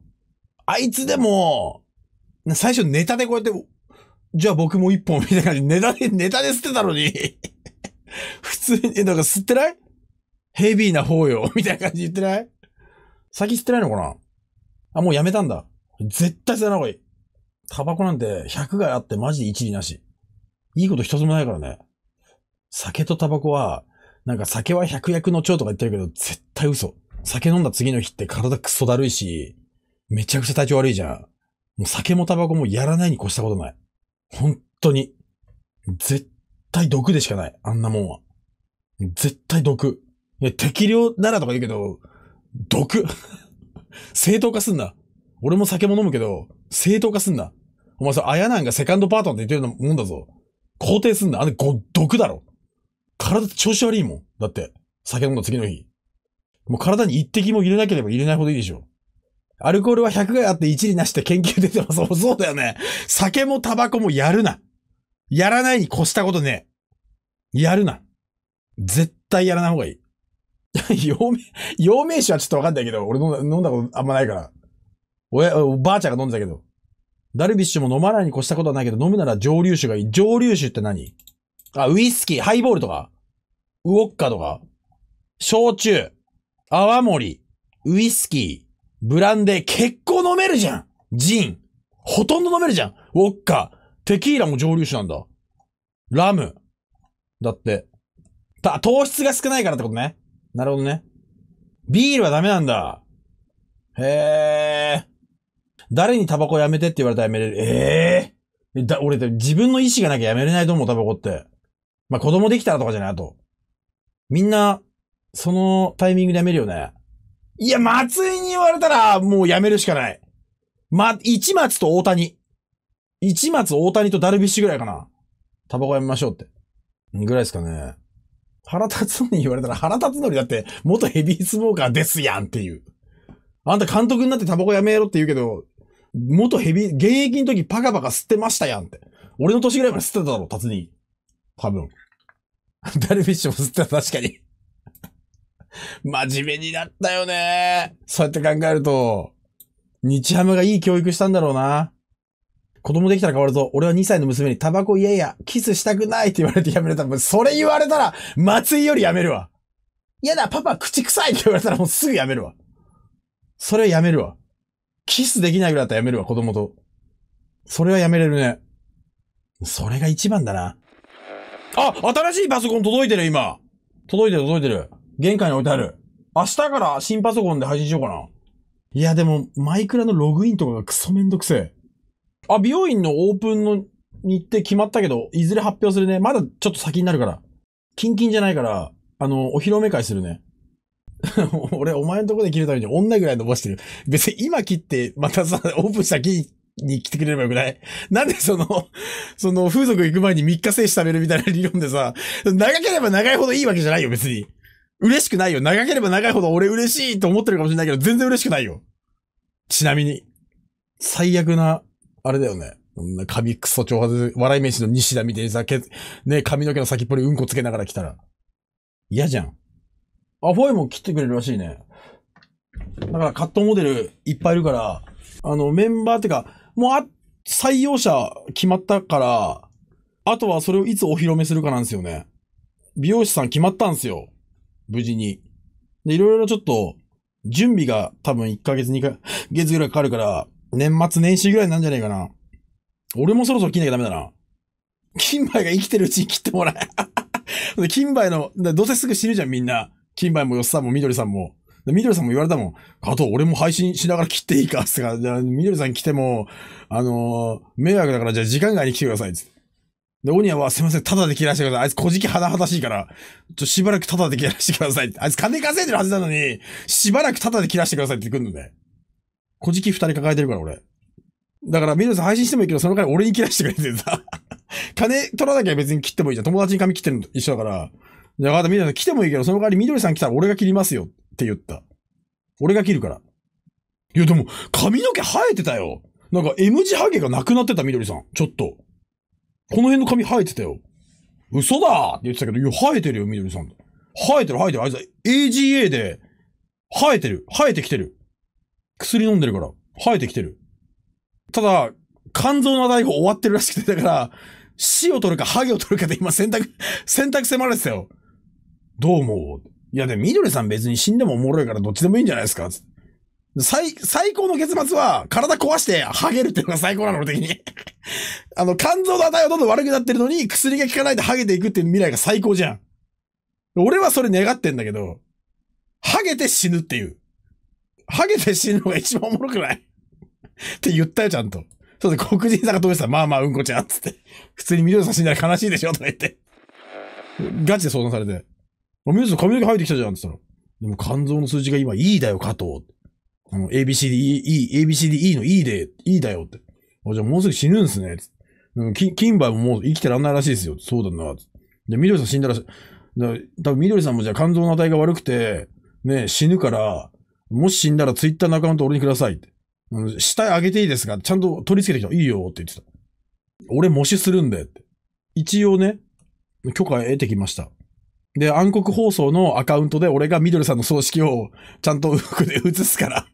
あいつでも、最初ネタでこうやって、じゃあ僕も一本みたいな感じ、ネタで、ネタで吸ってたのに (laughs) 普通に、なんか吸ってないヘビーな方よ、(laughs) みたいな感じ言ってない先吸ってないのかなあ、もうやめたんだ。絶対吸わない方がいい。タバコなんて100があってマジで一理なし。いいこと一つもないからね。酒とタバコは、なんか酒は百薬の長とか言ってるけど、絶対嘘。酒飲んだ次の日って体クソだるいし、めちゃくちゃ体調悪いじゃん。もう酒もタバコもやらないに越したことない。本当に。絶対毒でしかない。あんなもんは。絶対毒。いや、適量ならとか言うけど、毒 (laughs) 正当化すんな。俺も酒も飲むけど、正当化すんな。お前さ、あやなんがセカンドパートンって言ってるようなもんだぞ。肯定すんな。あれ、ご、毒だろ。体調子悪いもん。だって、酒飲んだ次の日。もう体に一滴も入れなければ入れないほどいいでしょ。アルコールは100があって一理なしって研究出てます。(laughs) そうだよね。酒もタバコもやるな。やらないに越したことねやるな。絶対やらない方がいい。(laughs) 陽明、陽明酒はちょっとわかんないけど、俺飲んだことあんまないから。俺、おばあちゃんが飲んでたけど。ダルビッシュも飲まないに越したことはないけど、飲むなら蒸留酒がいい。蒸留酒って何あ、ウイスキー、ハイボールとか、ウォッカとか、焼酎、泡盛、ウイスキー、ブランデー、結構飲めるじゃんジン。ほとんど飲めるじゃんウォッカ、テキーラも蒸留酒なんだ。ラム。だって。た、糖質が少ないからってことね。なるほどね。ビールはダメなんだ。へえ。誰にタバコやめてって言われたらやめれる。ええー。だ、俺って自分の意思がなきゃやめれないと思う、タバコって。まあ、子供できたらとかじゃないと。みんな、そのタイミングでやめるよね。いや、松井に言われたら、もうやめるしかない。ま、一松と大谷。一松大谷とダルビッシュぐらいかな。タバコやめましょうって。ぐらいですかね。腹立つのに言われたら腹立つのだって元ヘビースモーカーですやんっていう。あんた監督になってタバコやめろって言うけど、元ヘビ現役の時パカパカ吸ってましたやんって。俺の年ぐらいまで吸ってただろ、達に。多分。ダルビッシュも吸ってた、確かに真面目になったよね。そうやって考えると、日ハムがいい教育したんだろうな。子供できたら変わるぞ。俺は2歳の娘にタバコ嫌や、キスしたくないって言われてやめれたら、それ言われたら、松井よりやめるわ。嫌だ、パパ口臭いって言われたらもうすぐやめるわ。それはやめるわ。キスできないぐらいだったらやめるわ、子供と。それはやめれるね。それが一番だな。あ新しいパソコン届いてる、今届いてる、届いてる。玄関に置いてある。明日から新パソコンで配信しようかな。いや、でも、マイクラのログインとかがクソめんどくせえ。あ、美容院のオープンの日程決まったけど、いずれ発表するね。まだちょっと先になるから。キンキンじゃないから、あの、お披露目会するね。(laughs) 俺、お前のとこで切るために女ぐらい伸ばしてる。別に今切って、またさ、オープンした木に来てくれればよくないなんでその、その風俗行く前に3日生死食べるみたいな理論でさ、長ければ長いほどいいわけじゃないよ、別に。嬉しくないよ。長ければ長いほど俺嬉しいと思ってるかもしれないけど、全然嬉しくないよ。ちなみに。最悪なあれだよね。髪クソ挑発、笑い飯の西田みていにさ、けね、髪の毛の先っぽにうんこつけながら来たら。嫌じゃん。あ、フォイも切ってくれるらしいね。だからカットモデルいっぱいいるから、あの、メンバーってか、もうあ、採用者決まったから、あとはそれをいつお披露目するかなんですよね。美容師さん決まったんですよ。無事に。で、いろいろちょっと、準備が多分1ヶ月2ヶ月ぐらいかかるから、年末年始ぐらいなんじゃねえかな。俺もそろそろ切んなきゃダメだな。金梅が生きてるうちに切ってもらえ。(laughs) 金梅の、どうせすぐ死ぬじゃんみんな。金梅もよっさんもみどりさんも。みどりさんも言われたもん。加藤、俺も配信しながら切っていいかっつってじゃあ、みどりさん来ても、あのー、迷惑だから、じゃあ時間外に来てくださいつって。で、オニアは、すいません、タダで切らしてください。あいつ、小じき肌だしいから、ちょ、しばらくタダで切らしてください。あいつ、金稼いでるはずなのに、しばらくタダで切らしてくださいって来るので、ね。小じき二人抱えてるから、俺。だから、ミルさん配信してもいいけど、その代わり俺に切らしてくれてさ。(laughs) 金取らなきゃ別に切ってもいいじゃん。友達に髪切ってるの一緒だから。じゃあ、ミルさん来てもいいけど、その代わり緑さん来たら俺が切りますよって言った。俺が切るから。いや、でも、髪の毛生えてたよ。なんか M 字ハゲがなくなってた、緑さん。ちょっと。この辺の髪生えてたよ。嘘だーって言ってたけど、いや、生えてるよ、緑さん。生えてる、生えてる。あいつ AGA で、生えてる。生えてきてる。薬飲んでるから、生えてきてる。ただ、肝臓の大砲終わってるらしくて、だから、死を取るか、ハゲを取るかで今選択、(laughs) 選択迫られてたよ。どう思ういや、でも、緑さん別に死んでもおもろいからどっちでもいいんじゃないですか最、最高の結末は、体壊して、ハゲるっていうのが最高なの、俺的に。(laughs) あの、肝臓の値はどんどん悪くなってるのに、薬が効かないでハゲていくっていう未来が最高じゃん。俺はそれ願ってんだけど、ハゲて死ぬっていう。ハゲて死ぬのが一番おもろくない (laughs) って言ったよ、ちゃんと。そうで、黒人さんが止めてたまあまあ、うんこちゃんつって。普通に緑さん死んだら悲しいでしょとか言って。ガチで相談されて。緑さん髪の毛生えてきたじゃんって言ったら。でも肝臓の数字が今 E だよ、加藤。あの、ABCDE、ABCDE の E で、E だよって。あ、じゃあもうすぐ死ぬんすね。キキンバイももう生きてらんないらしいですよ。そうだな。で、緑さん死んだら、し、だ多分緑さんもじゃあ肝臓の値が悪くて、ね、死ぬから、もし死んだらツイッターのアカウント俺にくださいって。死体あげていいですかちゃんと取り付けてきた。いいよって言ってた。俺模試するんだよって。一応ね、許可得てきました。で、暗黒放送のアカウントで俺がみどりさんの葬式をちゃんと服で写すから。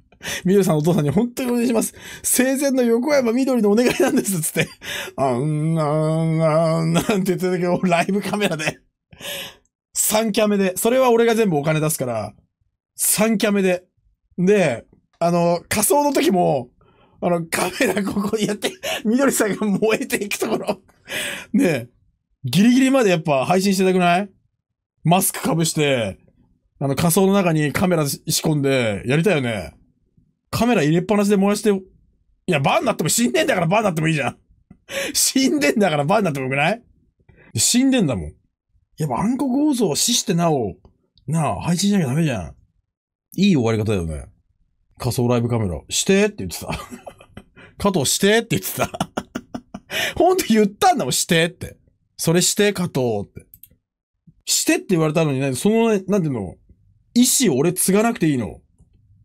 みどりさんのお父さんに本当にお願いします。生前の横山みどりのお願いなんですっつって。あんなんなんなんて言ってたけど、ライブカメラで。3キャメで。それは俺が全部お金出すから、3キャメでで、あの、仮装の時も、あの、カメラここにやって、緑 (laughs) さんが燃えていくところ。ねギリギリまでやっぱ配信してたくないマスクかぶして、あの仮想の中にカメラ仕込んで、やりたいよね。カメラ入れっぱなしで燃やして、いや、バーになっても死んでんだからバーになってもいいじゃん。(laughs) 死んでんだからバーになってもよくない死んでんだもん。やっぱ暗黒王像を死してなお、なあ、配信しなきゃダメじゃん。いい終わり方だよね。仮想ライブカメラ、してって言ってた。(laughs) 加藤してって言ってた。ほんと言ったんだもん、してって。それして加藤って。してって言われたのにね、その、ね、なんていうの、意思を俺継がなくていいの。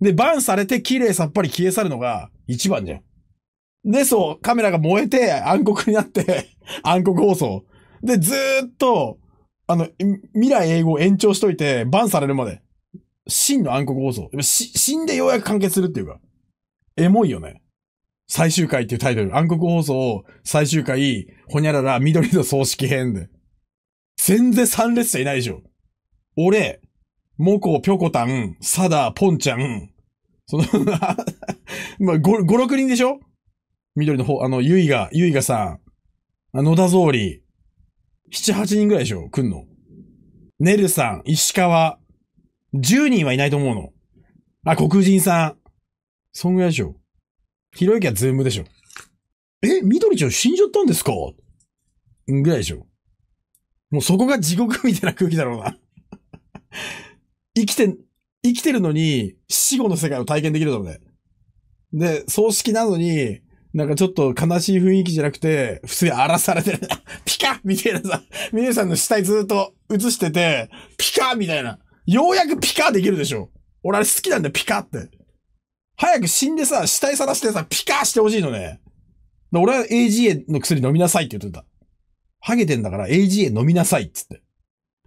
で、バンされて綺麗さっぱり消え去るのが一番じゃん。で、そう、カメラが燃えて暗黒になって (laughs) 暗黒放送。で、ずーっと、あの、未来英語を延長しといて、バンされるまで。真の暗黒放送。死んでようやく完結するっていうか、エモいよね。最終回っていうタイトル。暗黒放送最終回、ほにゃらら緑の葬式編で。全然三列者いないでしょ。俺、モコ、ピョコタン、サダ、ポンちゃん、その (laughs) まあ、5、6人でしょ緑の方、あの、ゆいが、ゆいがさん、野田総理、7、8人ぐらいでしょ来んの。ねるさん、石川、10人はいないと思うの。あ、黒人さん。そんぐらいでしょ。ひろゆきはズームでしょ。え、緑ちゃん死んじゃったんですかぐらいでしょ。もうそこが地獄みたいな空気だろうな生きて、生きてるのに死後の世界を体験できるだろうね。で、葬式なのに、なんかちょっと悲しい雰囲気じゃなくて、普通に荒らされてる。ピカみたいなさ、み皆さんの死体ずっと映してて、ピカみたいな。ようやくピカーできるでしょ。俺あれ好きなんだよ、ピカーって。早く死んでさ、死体さらしてさ、ピカーしてほしいのね。俺は AGA の薬飲みなさいって言ってた。ハゲてんだから AGA 飲みなさいっつって。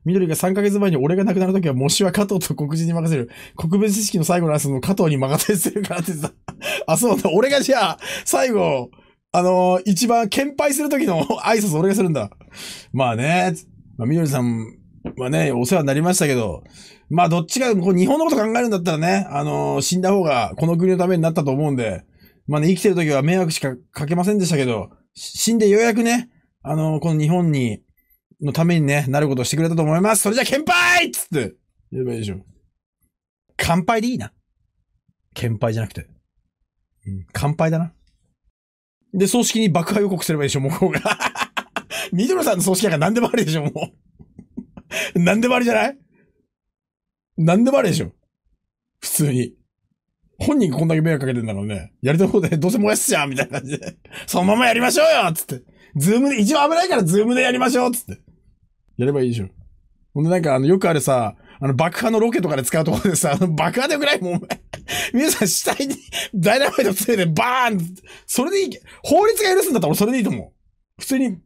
緑が3ヶ月前に俺が亡くなるときは、もしは加藤と黒人に任せる。国別知識の最後の朝の加藤に任せするからってさ。(laughs) あ、そうだ。俺がじゃあ、最後、あのー、一番、献杯するときの挨拶俺がするんだ。まあね、まあ、緑さん、まあね、お世話になりましたけど、まあどっちが、こう日本のこと考えるんだったらね、あのー、死んだ方がこの国のためになったと思うんで、まあね、生きてる時は迷惑しかかけませんでしたけど、死んでようやくね、あのー、この日本に、のためにね、なることをしてくれたと思います。それじゃあ、乾杯つって、言えばいいでしょ。乾杯でいいな。乾杯じゃなくて。うん、乾杯だな。で、葬式に爆破予告すればいいでしょ、向こうが。ル (laughs) さんの葬式なんか何でもあるでしょ、もう。何 (laughs) でもありじゃない何でもありでしょ。普通に。本人こんだけ迷惑かけてんだからね、やりた方でどうせ燃やすじゃんみたいな感じで、そのままやりましょうよつって。ズームで、一応危ないからズームでやりましょうつって。やればいいでしょ。ほんでなんかあの、よくあるさ、あの、爆破のロケとかで使うところでさ、あの爆破でぐらいもう、皆さん死体にダイナマイトついてバーンそれでいい。法律が許すんだったら俺それでいいと思う。普通に、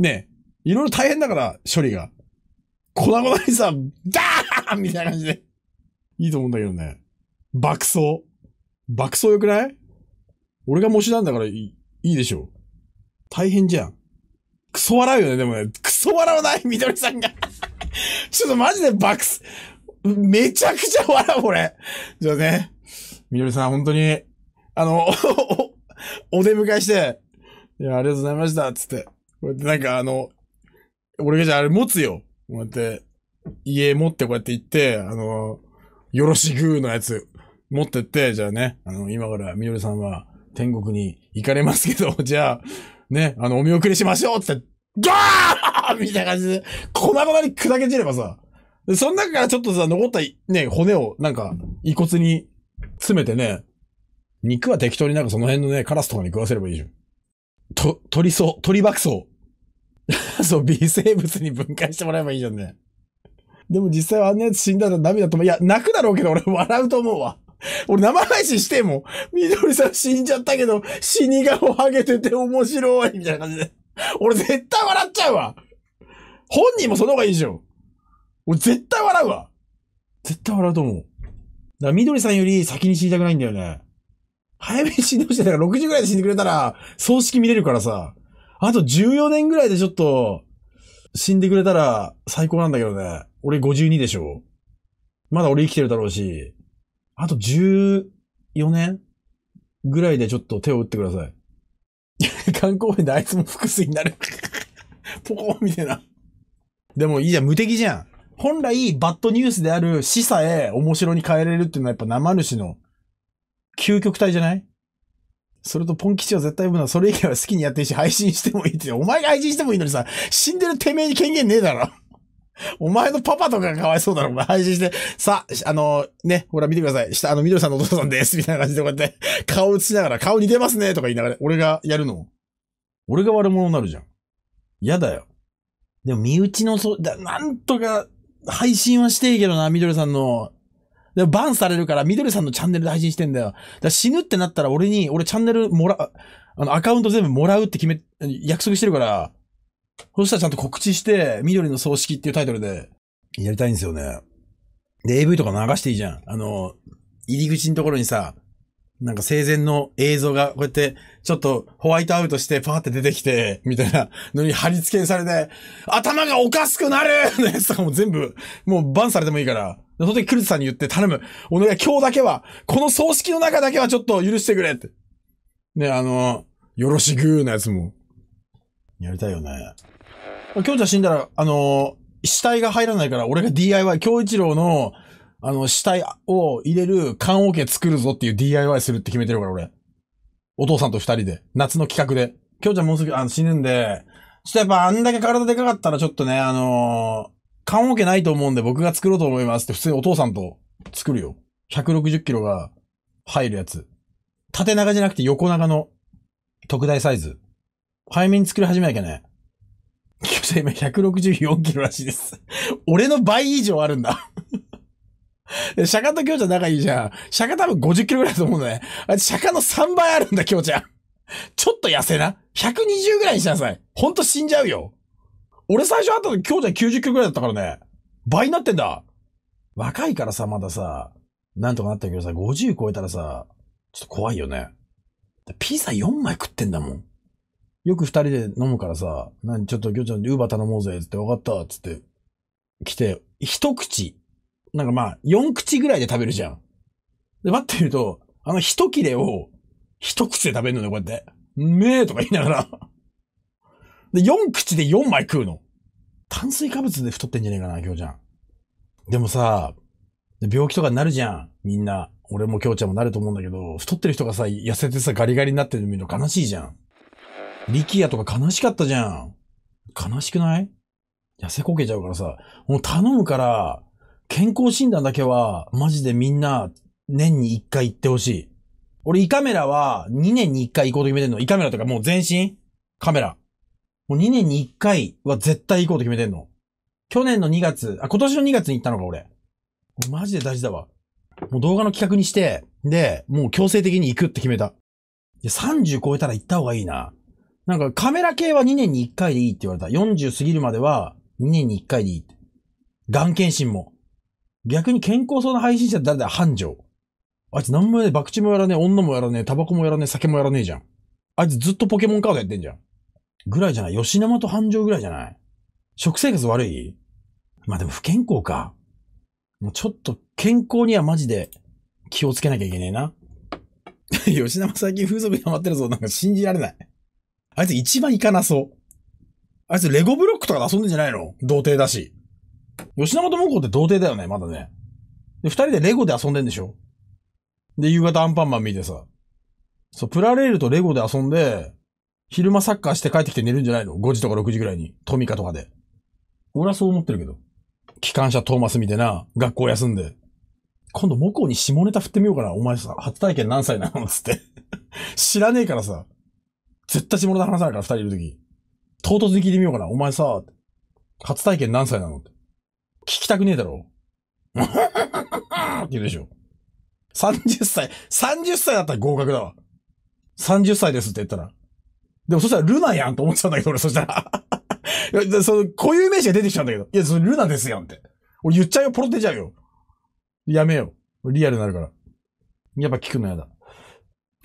ね、いろいろ大変だから、処理が。粉々にさ、ダーンみたいな感じで。いいと思うんだけどね。爆走。爆走よくない俺が模試なんだからいい、いいでしょ。大変じゃん。クソ笑うよね、でもね。クソ笑わない、緑さんが (laughs) ちょっとマジで爆走。めちゃくちゃ笑う、俺。じゃあね。みどりさん、本当に、あの、(laughs) お出迎えして、いや、ありがとうございました、つって。こうやってなんかあの、俺がじゃああれ持つよ。こうやって、家持ってこうやって行って、あの、よろしぐーのやつ持ってって、じゃあね、あの、今からみどりさんは天国に行かれますけど、(laughs) じゃあ、ね、あの、お見送りしましょうって、アー (laughs) みたいな感じで、粉々に砕け散ればさ、で、その中からちょっとさ、残ったね、骨をなんか、遺骨に詰めてね、肉は適当になんかその辺のね、カラスとかに食わせればいいじゃん。と、鳥草、鳥爆草。(laughs) そう、微生物に分解してもらえばいいじゃんね。でも実際はあんなやつ死んだら涙止ま、いや、泣くだろうけど俺笑うと思うわ。俺生配信しても、みどりさん死んじゃったけど、死に顔ハげてて面白い、みたいな感じで。俺絶対笑っちゃうわ。本人もその方がいいじゃん。俺絶対笑うわ。絶対笑うと思う。だみどりさんより先に死にたくないんだよね。早めに死んでほしい。だから60ぐらいで死んでくれたら、葬式見れるからさ。あと14年ぐらいでちょっと、死んでくれたら最高なんだけどね。俺52でしょ。まだ俺生きてるだろうし。あと14年ぐらいでちょっと手を打ってください。(laughs) 観光園であいつも複数になる (laughs) ポコーンみたいな。でもいいじゃん、無敵じゃん。本来、バッドニュースである死さえ面白に変えれるっていうのはやっぱ生主の究極体じゃないそれとポン吉は絶対呼ぶのは、それ以外は好きにやっていいし、配信してもいいって。お前が配信してもいいのにさ、死んでるてめえに権限ねえだろ。お前のパパとかがかわいそうだろ、お前配信して。さ、あの、ね、ほら見てください。下、あの、緑さんのお父さんです、みたいな感じでこうやって、顔映しながら、顔似てますね、とか言いながら、俺がやるの。俺が悪者になるじゃん。嫌だよ。でも、身内の、そう、だ、なんとか、配信はしていいけどな、緑さんのでバンされるから、みどりさんのチャンネルで配信してんだよ。だ死ぬってなったら俺に、俺チャンネルもら、あの、アカウント全部もらうって決め、約束してるから、そしたらちゃんと告知して、緑の葬式っていうタイトルで、やりたいんですよね。で、AV とか流していいじゃん。あの、入り口のところにさ、なんか生前の映像が、こうやって、ちょっとホワイトアウトしてパーって出てきて、みたいなのに貼り付けされて、頭がおかしくなるのやつとかも全部、もうバンされてもいいから。その時、クルズさんに言って頼む。お願い、今日だけは、この葬式の中だけはちょっと許してくれって。ね、あの、よろしぐーなやつも。やりたいよね。今日ちゃん死んだら、あの、死体が入らないから、俺が DIY、京一郎の、あの、死体を入れる棺桶作るぞっていう DIY するって決めてるから、俺。お父さんと二人で。夏の企画で。今日ちゃんもうすぐ、あの、死ぬんで、ちょっとやっぱあんだけ体でかかったらちょっとね、あのー棺桶ないと思うんで僕が作ろうと思いますって普通にお父さんと作るよ。160キロが入るやつ。縦長じゃなくて横長の特大サイズ。早めに作り始めなきゃね。今日今164キロらしいです俺の倍以上あるんだ釈迦と京ちゃん仲いいじゃん。釈迦多分50キロぐらいだと思うんだね。あいつ釈迦の3倍あるんだ、京ちゃん。ちょっと痩せな。120ぐらいにしなさい。ほんと死んじゃうよ。俺最初会った時、じゃ90キロぐらいだったからね。倍になってんだ。若いからさ、まださ、なんとかなったけどさ、50超えたらさ、ちょっと怖いよね。ピザ4枚食ってんだもん。よく二人で飲むからさ、何、ちょっと、今日ちゃん、ウーバー頼もうぜ、つって、分かった、つって、来て、一口、なんかまあ、四口ぐらいで食べるじゃん。で、待ってると、あの一切れを、一口で食べるのね、こうやって。うめえとか言いながらで、4口で4枚食うの。炭水化物で太ってんじゃねえかな、今日ちゃん。でもさ、病気とかになるじゃん、みんな。俺も日ちゃんもなると思うんだけど、太ってる人がさ、痩せてさ、ガリガリになってるの見るの悲しいじゃん。力也とか悲しかったじゃん。悲しくない痩せこけちゃうからさ、もう頼むから、健康診断だけは、マジでみんな、年に1回行ってほしい。俺、胃カメラは、2年に1回行こうと決めてんの。胃カメラとかもう全身カメラ。もう2年に1回は絶対行こうと決めてんの。去年の2月、あ、今年の2月に行ったのか、俺。マジで大事だわ。もう動画の企画にして、で、もう強制的に行くって決めた。で、30超えたら行った方がいいな。なんかカメラ系は2年に1回でいいって言われた。40過ぎるまでは2年に1回でいいって。眼検診も。逆に健康そうな配信者誰だ繁盛。あいつ何もやねえ、博打もやらねえ、女もやらねえ、タバコもやらねえ、酒もやらねえじゃん。あいつずっとポケモンカードやってんじゃん。ぐらいじゃない吉沼と繁盛ぐらいじゃない食生活悪いまあでも不健康か。もうちょっと健康にはマジで気をつけなきゃいけねえな。(laughs) 吉永最近風俗にハマってるぞ。なんか信じられない。あいつ一番行かなそう。あいつレゴブロックとかで遊んでんじゃないの童貞だし。吉と文庫って童貞だよね、まだね。で、二人でレゴで遊んでんでしょで、夕方アンパンマン見てさ。そう、プラレールとレゴで遊んで、昼間サッカーして帰ってきて寝るんじゃないの ?5 時とか6時ぐらいに、トミカとかで。俺はそう思ってるけど。機関車トーマスみたいな、学校休んで。今度、母校に下ネタ振ってみようかな。お前さ、初体験何歳なのつって。知らねえからさ。絶対下ネタ話さないから、二人いるとき。唐突に聞いてみようかな。お前さ、初体験何歳なのって。聞きたくねえだろ。(laughs) って言うでしょ。30歳、30歳だったら合格だわ。30歳ですって言ったら。でもそしたらルナやんと思ってたんだけど、俺そしたら (laughs) いや、その、固有名詞が出てきたんだけど。いや、そのルナですやんって。俺言っちゃうよ、ポロ出ちゃうよ。やめよう。リアルになるから。やっぱ聞くのやだ。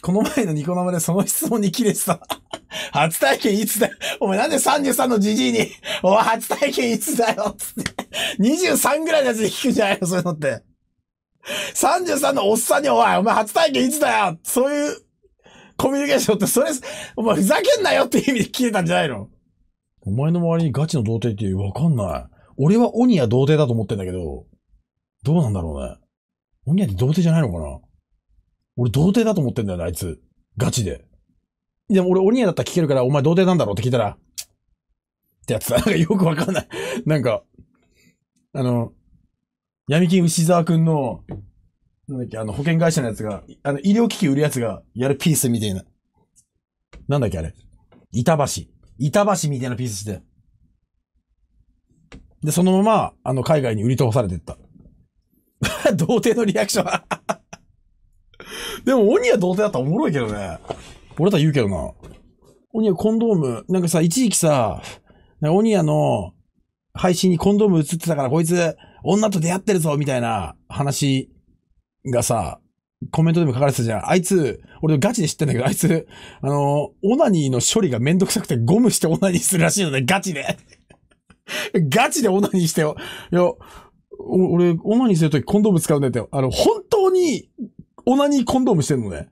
この前のニコ生でその質問に切れてた。(laughs) 初体験いつだよ。お前なんで33のじじいに、(laughs) お前初体験いつだよ。つって。23ぐらいのやつで聞くじゃないの、そういうのって。33のおっさんに、おい、お前初体験いつだよそういうコミュニケーションって、それ、お前ふざけんなよって意味で聞いたんじゃないのお前の周りにガチの童貞ってわかんない。俺は鬼や童貞だと思ってんだけど、どうなんだろうね。鬼やって童貞じゃないのかな俺童貞だと思ってんだよな、あいつ。ガチで。でも俺鬼やだったら聞けるから、お前童貞なんだろうって聞いたら、ってやつだ。なんかよくわかんない。なんか、あの、闇金牛沢くんの、なんだっけ、あの、保険会社のやつが、あの、医療機器売るやつがやるピースみたいな。なんだっけ、あれ。板橋。板橋みたいなピースして。で、そのまま、あの、海外に売り飛ばされてった。(laughs) 童貞のリアクション (laughs) でも、鬼は童貞だったらおもろいけどね。俺だったら言うけどな。鬼はコンドーム、なんかさ、一時期さ、鬼屋の配信にコンドーム映ってたから、こいつ、女と出会ってるぞ、みたいな話がさ、コメントでも書かれてたじゃん。あいつ、俺ガチで知ってんだけど、あいつ、あの、オナニーの処理がめんどくさくてゴムしてオナニーするらしいのね、ガチで。(laughs) ガチでオナニーしてよ。いや、俺、オナニーするときコンドーム使うんだって。あの、本当に、オナニーコンドームしてんのね。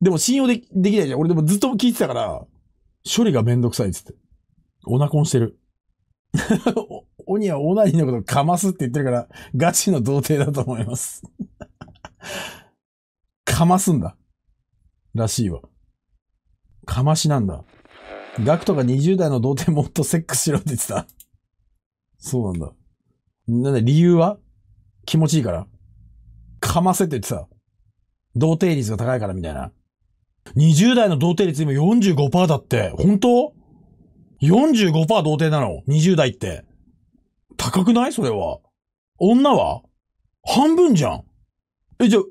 でも信用できできないじゃん。俺でもずっと聞いてたから、処理がめんどくさいっつって。オナコンしてる。鬼 (laughs) はオナニーのことかますって言ってるから、ガチの童貞だと思いますかますんだ。らしいわ。かましなんだ。ガクとか20代の童貞もっとセックスしろって言ってた。そうなんだ。なんだ、理由は気持ちいいからかませって言ってた。童貞率が高いからみたいな。20代の童貞率今45%だって。本当 ?45% 童貞なの ?20 代って。高くないそれは。女は半分じゃん。え、じゃあ、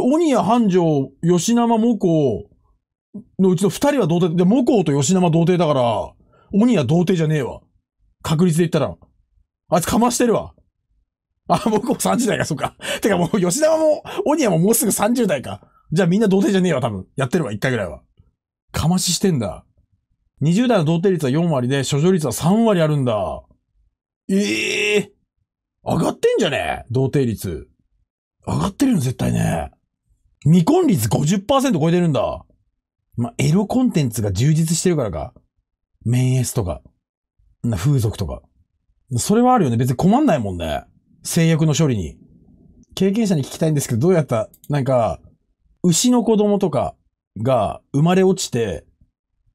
鬼や繁盛、吉生模子のうちの二人は童貞。で、模子と吉生童貞だから、鬼や童貞じゃねえわ。確率で言ったら。あいつかましてるわ。あ、僕も30代か、そっか。(laughs) てかもう、吉生も、鬼やももうすぐ30代か。じゃあみんな童貞じゃねえわ、多分。やってるわ、一回ぐらいは。かまししてんだ。20代の童貞率は4割で、処女率は3割あるんだ。ええー、上がってんじゃねえ童貞率。上がってるよ、絶対ね。未婚率50%超えてるんだ。まあ、エロコンテンツが充実してるからか。メンエスとか、風俗とか。それはあるよね。別に困んないもんね。制約の処理に。経験者に聞きたいんですけど、どうやったなんか、牛の子供とかが生まれ落ちて、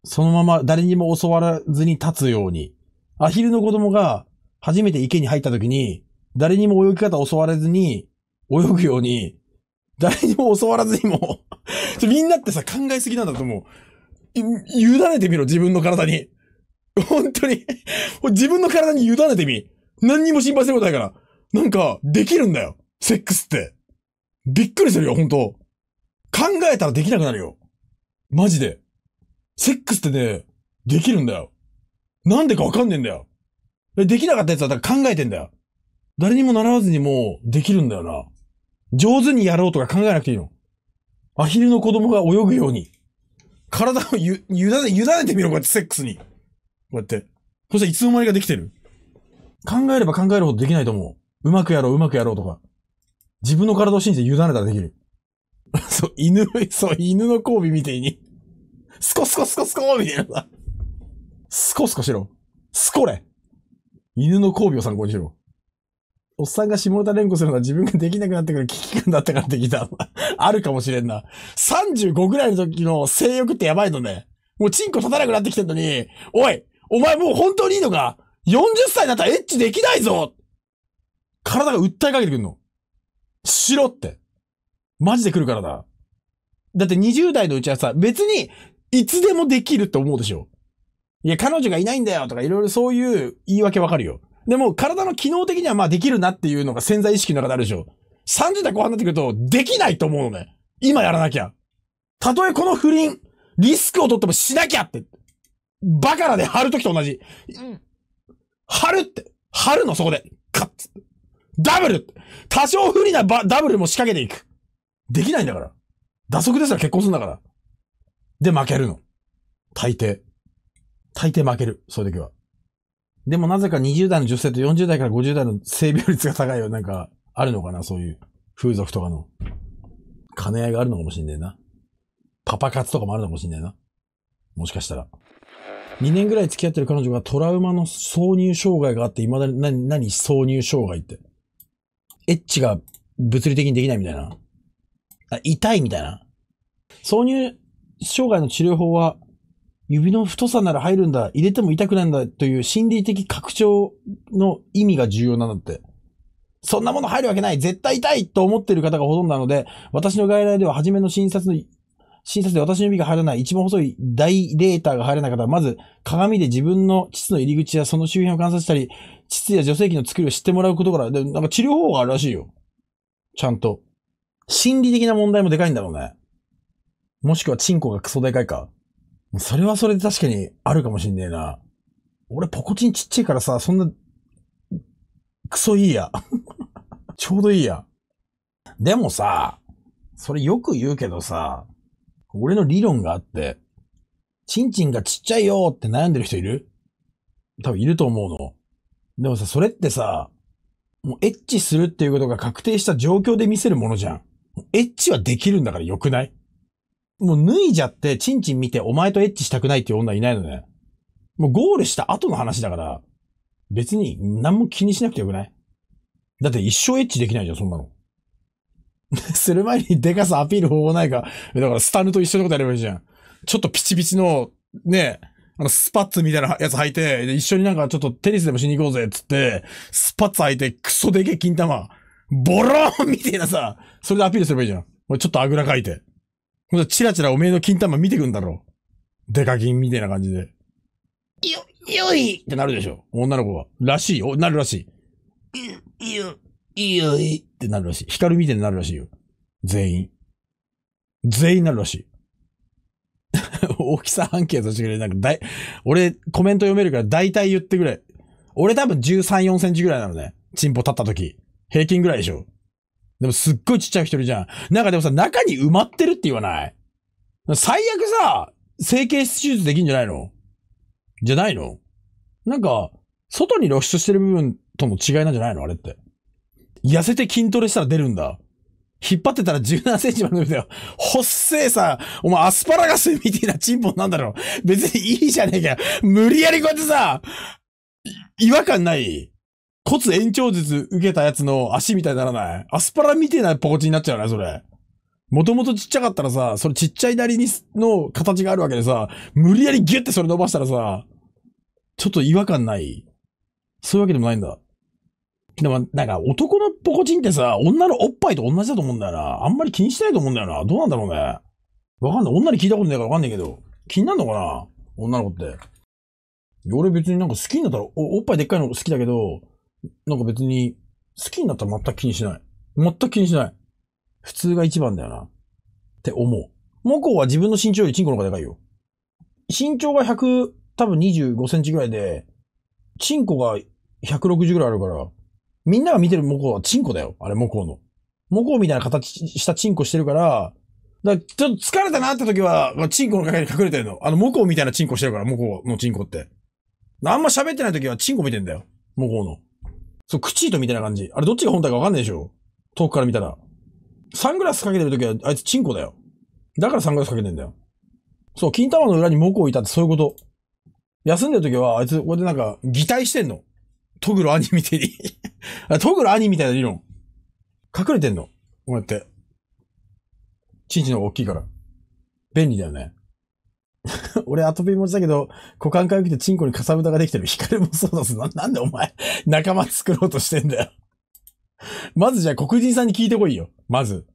そのまま誰にも教わらずに立つように。アヒルの子供が初めて池に入った時に、誰にも泳ぎ方教われずに、泳ぐように、誰にも教わらずにも (laughs) みんなってさ、考えすぎなんだと思う。委ねてみろ、自分の体に。本当に自分の体に委ねてみ。何にも心配することないから。なんか、できるんだよ。セックスって。びっくりするよ、本当考えたらできなくなるよ。マジで。セックスってね、できるんだよ。なんでかわかんねえんだよ。できなかったやつはだから考えてんだよ。誰にも習わずにもう、できるんだよな。上手にやろうとか考えなくていいの。アヒルの子供が泳ぐように。体をゆ、ゆだね、ゆだねてみろ、こうやってセックスに。こうやって。そしたらいつの間にかできてる。考えれば考えるほどできないと思う。うまくやろう、うまくやろうとか。自分の体を信じて委ねたらできる。(laughs) そう、犬、そう、犬の交尾みたいに。スコスコスコスコみたいなさ。スコスコしろ。スコれ。犬の交尾を参考にしろ。おっさんが下田連呼するのは自分ができなくなってくる危機感だったからできた。(laughs) あるかもしれんな。35ぐらいの時の性欲ってやばいのね。もうチンコ立たなくなってきてんのに、おいお前もう本当にいいのか ?40 歳になったらエッチできないぞ体が訴えかけてくんの。しろって。マジで来るからな。だって20代のうちはさ、別に、いつでもできるって思うでしょ。いや、彼女がいないんだよとか、いろいろそういう言い訳わかるよ。でも体の機能的にはまあできるなっていうのが潜在意識の中であるでしょ。30代後半になってくると、できないと思うのね。今やらなきゃ。たとえこの不倫、リスクを取ってもしなきゃって。バカラで貼るときと同じ。貼るって。貼るの、そこで。カッツ。ダブル多少不利なバダブルも仕掛けていく。できないんだから。打足ですら結婚するんだから。で、負けるの。大抵。大抵負ける。そういう時は。でもなぜか20代の女性と40代から50代の性病率が高いよ。なんか、あるのかなそういう風俗とかの。兼ね合いがあるのかもしんねえな。パパ活とかもあるのかもしんねえな。もしかしたら。2年ぐらい付き合ってる彼女がトラウマの挿入障害があって、未だに、何、何、挿入障害って。エッチが物理的にできないみたいな。あ、痛いみたいな。挿入障害の治療法は、指の太さなら入るんだ、入れても痛くないんだという心理的拡張の意味が重要なんだって。そんなもの入るわけない絶対痛いと思っている方がほとんどなので、私の外来では初めの診察の、診察で私の指が入らない、一番細い大レーターが入らない方は、まず鏡で自分の膣の入り口やその周辺を観察したり、膣や女性器の作りを知ってもらうことから、でなんか治療法があるらしいよ。ちゃんと。心理的な問題もでかいんだろうね。もしくはチンコがクソでかいか。それはそれで確かにあるかもしんねえな。俺ポコチンちっちゃいからさ、そんな、クソいいや。(laughs) ちょうどいいや。でもさ、それよく言うけどさ、俺の理論があって、チンチンがちっちゃいよって悩んでる人いる多分いると思うの。でもさ、それってさ、もうエッチするっていうことが確定した状況で見せるものじゃん。エッチはできるんだからよくないもう脱いじゃって、チンチン見て、お前とエッチしたくないっていう女いないのね。もうゴールした後の話だから、別に何も気にしなくてよくないだって一生エッチできないじゃん、そんなの。(laughs) する前にデカさアピール方法ないか。だからスタヌと一緒のことやればいいじゃん。ちょっとピチピチの、ね、あの、スパッツみたいなやつ履いて、一緒になんかちょっとテニスでもしに行こうぜ、つって、スパッツ履いて、クソでけ金玉、ボローンみたいなさ、それでアピールすればいいじゃん。ちょっとあぐらかいて。チラチラおめえの金玉見てくんだろう。デカ金みたいな感じで。よ、よいってなるでしょ。女の子は。らしいよ。なるらしい。よ、よいってなるらしい。光みたいになるらしいよ。全員。全員なるらしい。(laughs) 大きさ半径としてくれ。なんか大、俺コメント読めるから大体言ってくれ。俺多分13、4センチぐらいなのね。チンポ立った時。平均ぐらいでしょ。でもすっごいちっちゃい人じゃん。なんかでもさ、中に埋まってるって言わない最悪さ、整形手術できんじゃないのじゃないのなんか、外に露出してる部分との違いなんじゃないのあれって。痩せて筋トレしたら出るんだ。引っ張ってたら17センチまで伸びたよ。ほっせえさ、お前アスパラガスみたいなチンポなんだろ。別にいいじゃねえかよ。無理やりこうやってさ、違和感ない骨延長術受けたやつの足みたいにならないアスパラみていなポコチになっちゃうね、それ。もともとちっちゃかったらさ、それちっちゃいなりにの形があるわけでさ、無理やりギュってそれ伸ばしたらさ、ちょっと違和感ないそういうわけでもないんだ。でも、なんか男のポコチンってさ、女のおっぱいと同じだと思うんだよな。あんまり気にしないと思うんだよな。どうなんだろうね。わかんない。女に聞いたことないからわかんないけど。気になるのかな女の子って。俺別になんか好きになったらお、おっぱいでっかいの好きだけど、なんか別に、好きになったら全く気にしない。全く気にしない。普通が一番だよな。って思う。モコは自分の身長よりチンコの方がでかいよ。身長が100、多分25センチぐらいで、チンコが160ぐらいあるから、みんなが見てるモコはチンコだよ。あれ、モコの。モコみたいな形したチンコしてるから、だからちょっと疲れたなって時は、チンコの陰に隠れてるの。あの、モコみたいなチンコしてるから、モコのチンコって。あんま喋ってない時はチンコ見てんだよ。モコの。そう、クチートみたいな感じ。あれどっちが本体かわかんないでしょ遠くから見たら。サングラスかけてるときは、あいつチンコだよ。だからサングラスかけてんだよ。そう、金玉の裏に木を置いたってそういうこと。休んでるときは、あいつ、ここでなんか、擬態してんの。トグロ兄みたいにトグロ兄みたいな理論。隠れてんの。こうやって。チンチの大きいから。便利だよね。(laughs) 俺、アトピー持ちだけど、股間痒く来てチンコにかさぶたができてる。ヒカルもそうだすな。なんでお前、仲間作ろうとしてんだよまずじゃあ黒人さんに聞いてこいよ。まず。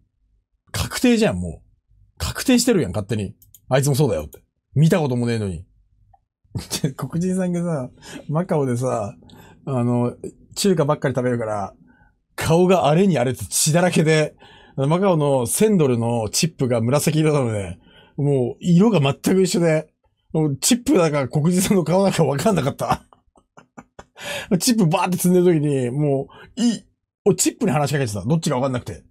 確定じゃん、もう。確定してるやん、勝手に。あいつもそうだよって。見たこともねえのに。黒人さんがさ、マカオでさ、あの、中華ばっかり食べるから、顔があれにあれって血だらけで、マカオの1000ドルのチップが紫色なので、ね、もう、色が全く一緒で、チップだか黒人さんの顔だかわかんなかった。(laughs) チップバーって積んでる時に、もう、いい、チップに話しかけてた。どっちかわかんなくて。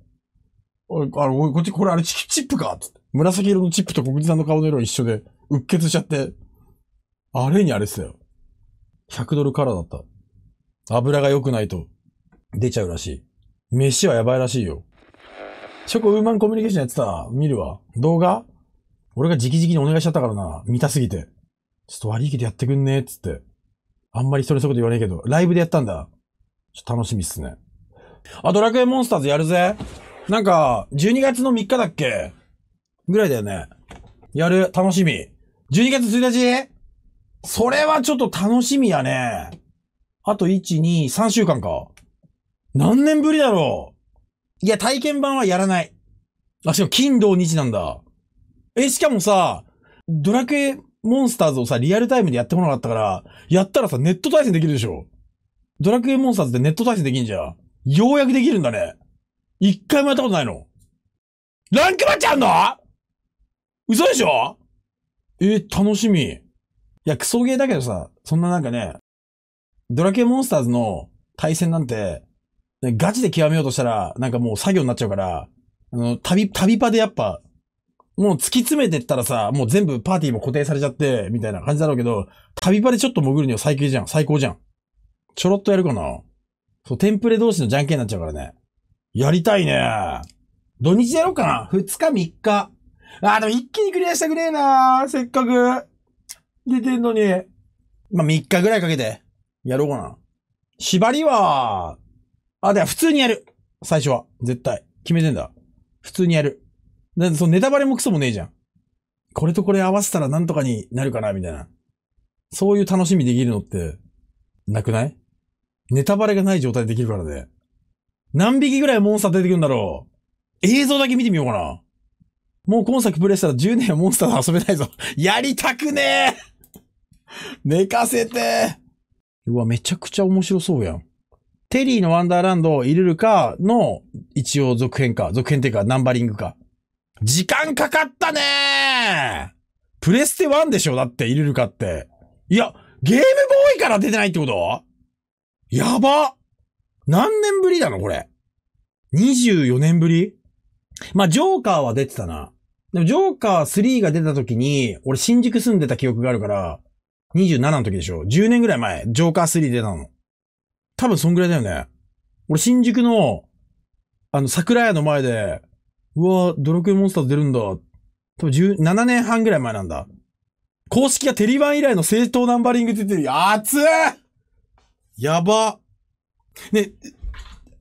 おい、あの、こっち、これあれチチップかつって。紫色のチップと黒人さんの顔の色一緒で、うっ血しちゃって。あれにあれっすよ。100ドルカラーだった。油が良くないと、出ちゃうらしい。飯はやばいらしいよ。チョコウーマンコミュニケーションやってた。見るわ。動画俺が直々にお願いしちゃったからな、見たすぎて。ちょっと悪いけどやってくんねっつって。あんまり人にそういうこと言わねえけど、ライブでやったんだ。ちょっと楽しみっすね。あ、ドラクエモンスターズやるぜ。なんか、12月の3日だっけぐらいだよね。やる、楽しみ。12月1日それはちょっと楽しみやね。あと1、2、3週間か。何年ぶりだろういや、体験版はやらない。あ、しかも、金土日なんだ。え、しかもさ、ドラクエモンスターズをさ、リアルタイムでやってこなかったから、やったらさ、ネット対戦できるでしょドラクエモンスターズってネット対戦できんじゃん。ようやくできるんだね。一回もやったことないの。ランクマちゃんの嘘でしょえー、楽しみ。いや、クソゲーだけどさ、そんななんかね、ドラクエモンスターズの対戦なんて、ガチで極めようとしたら、なんかもう作業になっちゃうから、あの、旅、旅パでやっぱ、もう突き詰めてったらさ、もう全部パーティーも固定されちゃって、みたいな感じだろうけど、旅場でちょっと潜るには最低じゃん。最高じゃん。ちょろっとやるかな。そう、テンプレ同士のじゃんけんになっちゃうからね。やりたいね。土日やろうかな。2日3日。あ、でも一気にクリアしたくねえなせっかく。出てんのに。まあ、3日ぐらいかけて、やろうかな。縛りは、あ、では普通にやる。最初は。絶対。決めてんだ。普通にやる。だそのネタバレもクソもねえじゃん。これとこれ合わせたらなんとかになるかな、みたいな。そういう楽しみできるのって、なくないネタバレがない状態でできるからね。何匹ぐらいモンスター出てくるんだろう映像だけ見てみようかな。もう今作プレイしたら10年はモンスターで遊べないぞ。(laughs) やりたくねえ (laughs) 寝かせてうわ、めちゃくちゃ面白そうやん。テリーのワンダーランド、を入れるかの一応続編か、続編っていうかナンバリングか。時間かかったねプレステ1でしょだって入れるかって。いや、ゲームボーイから出てないってことやば何年ぶりだのこれ。24年ぶりまあ、ジョーカーは出てたな。でも、ジョーカー3が出た時に、俺新宿住んでた記憶があるから、27の時でしょ ?10 年ぐらい前、ジョーカー3出たの。多分そんぐらいだよね。俺新宿の、あの、桜屋の前で、うわドラクエモンスターズ出るんだ。多分17年半ぐらい前なんだ。公式がテリバン以来の正当ナンバリング出てる。熱いやば。ね、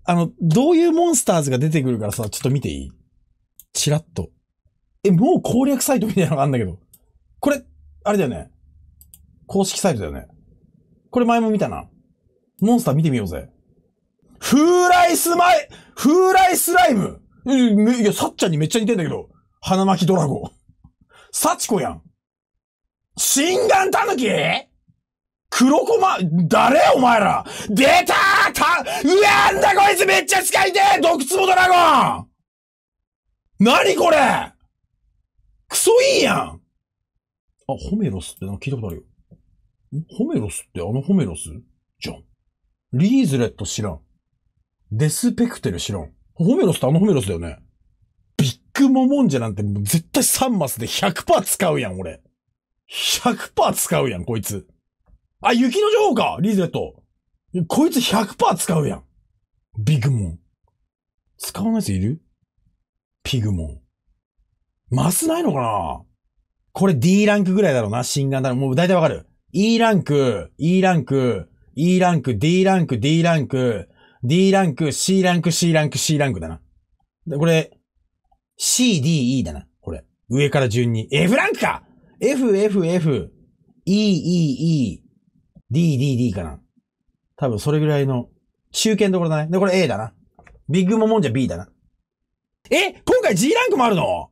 あの、どういうモンスターズが出てくるからさ、ちょっと見ていいチラッと。え、もう攻略サイトみたいなのがあんだけど。これ、あれだよね。公式サイトだよね。これ前も見たな。モンスター見てみようぜ。風イスマイ、風イスライムえ、いや、さっちゃんにめっちゃ似てんだけど。花巻ドラゴン。さちこやん。新眼狸黒コマ、誰お前ら出たーた、うわーんだこいつめっちゃ近いて毒壺ドラゴン何これクソいいやんあ、ホメロスってなんか聞いたことあるよ。ホメロスってあのホメロスじゃん。リーズレット知らん。デスペクテル知らん。ホメロスってあのホメロスだよね。ビッグモモンジェなんて絶対3マスで100%使うやん、俺。100%使うやん、こいつ。あ、雪の女王かリーゼット。こいつ100%使うやん。ビッグモン。使わないやついるピグモン。マスないのかなこれ D ランクぐらいだろうな、新眼だろ。もう大体わかる。E ランク、E ランク、E ランク、D ランク、D ランク、D ランク、C ランク、C ランク、C ランクだな。で、これ、C、D、E だな。これ。上から順に。F ランクか !F、F、F、E、E、E、D、D、D かな。多分それぐらいの中堅どころだね。で、これ A だな。ビッグモモンじゃ B だな。え今回 G ランクもあるの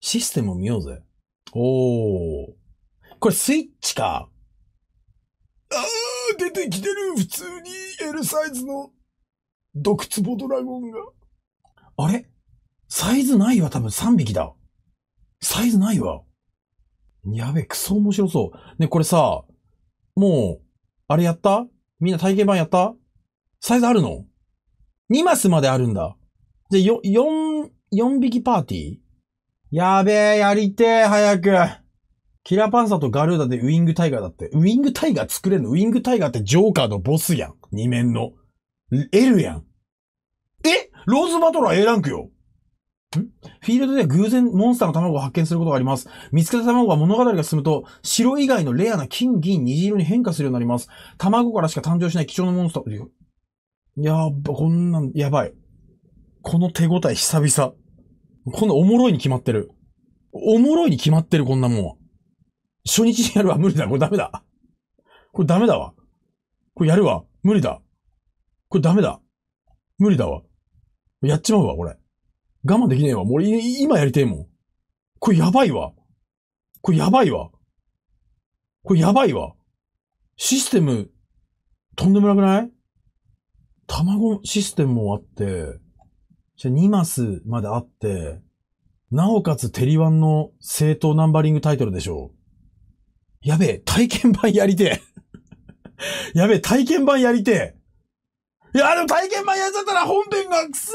システムを見ようぜ。おー。これスイッチか。あー、出てきてる。普通に L サイズの毒壺ドラゴンが。あれサイズないわ、多分3匹だ。サイズないわ。やべえ、クソ面白そう。ね、これさ、もう、あれやったみんな体験版やったサイズあるの ?2 マスまであるんだ。で、よ、4、4匹パーティーやべえ、やりてえ、早く。キラパンサーとガルーダでウィングタイガーだって。ウィングタイガー作れんのウィングタイガーってジョーカーのボスやん。二面の。L やん。えローズバトラー A ランクよフィールドで偶然モンスターの卵を発見することがあります。見つけた卵は物語が進むと、白以外のレアな金、銀、虹色に変化するようになります。卵からしか誕生しない貴重なモンスター。やっば、こんなん、やばい。この手応え久々。このおもろいに決まってる。おもろいに決まってる、こんなもん。初日にやるわ、無理だ。これダメだ。これダメだわ。これやるわ。無理だ。これダメだ。無理だわ。やっちまうわ、これ。我慢できねえわ。もう今やりてえもん。これやばいわ。これやばいわ。これやばいわ。システム、とんでもなくない卵システムもあって、じゃ2マスまであって、なおかつテリワンの正当ナンバリングタイトルでしょう。やべえ、体験版やりてえ。(laughs) やべえ、体験版やりてえ。いや、でも体験版やっちゃったら本編がくそ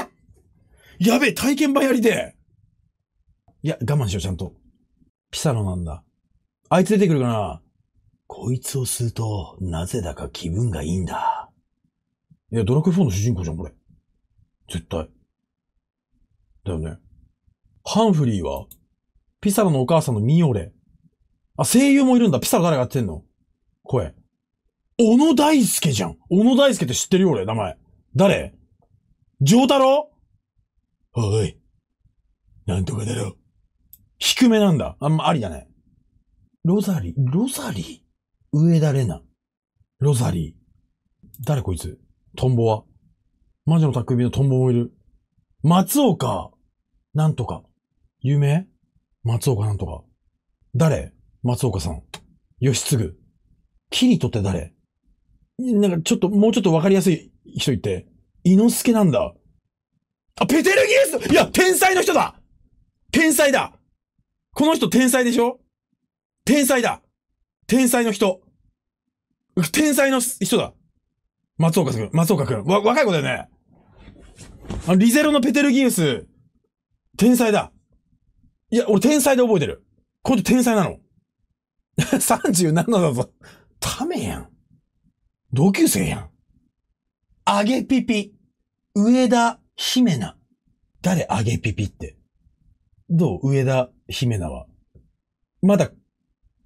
ーやべえ、体験版やりていや、我慢しよう、ちゃんと。ピサロなんだ。あいつ出てくるかなこいつを吸うと、なぜだか気分がいいんだ。いや、ドラクエ4の主人公じゃん、これ。絶対。だよね。ハンフリーはピサロのお母さんのミオレ。あ、声優もいるんだ。ピサロ誰がやってんの声。小野大輔じゃん。小野大輔って知ってるよ、俺、名前。誰上太郎おい。なんとかだろ。低めなんだ。あんまありだね。ロザリー、ロザリー上田玲奈。ロザリー。誰こいつトンボは。魔女の匠のトンボもいる。松岡。なんとか。有名松岡なんとか。誰松岡さん。吉継。キリトって誰なんかちょっと、もうちょっとわかりやすい人いて、伊之助なんだ。あ、ペテルギウスいや、天才の人だ天才だこの人天才でしょ天才だ天才の人天才の人だ松岡君、松岡君。わ、若い子だよねあリゼロのペテルギウス、天才だいや、俺天才で覚えてる。この人天才なの。37 (laughs) だぞ。ためやん。同級生やん。あげぴぴ、上田姫名。誰あげぴぴって。どう上田姫名は。まだ、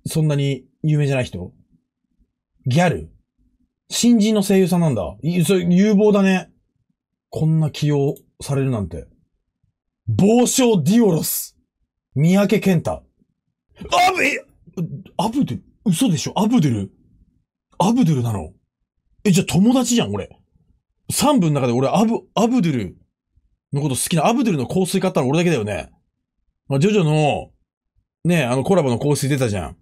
そんなに有名じゃない人ギャル新人の声優さんなんだ。い、それ、有望だね。こんな起用されるなんて。暴将ディオロス。三宅健太。アブ、えアブデル、嘘でしょアブデルアブデルなのえ、じゃあ友達じゃん、俺。三部の中で俺、アブ、アブドゥルのこと好きな、アブドゥルの香水買ったら俺だけだよね。まあ、ジョジョの、ね、あのコラボの香水出たじゃん。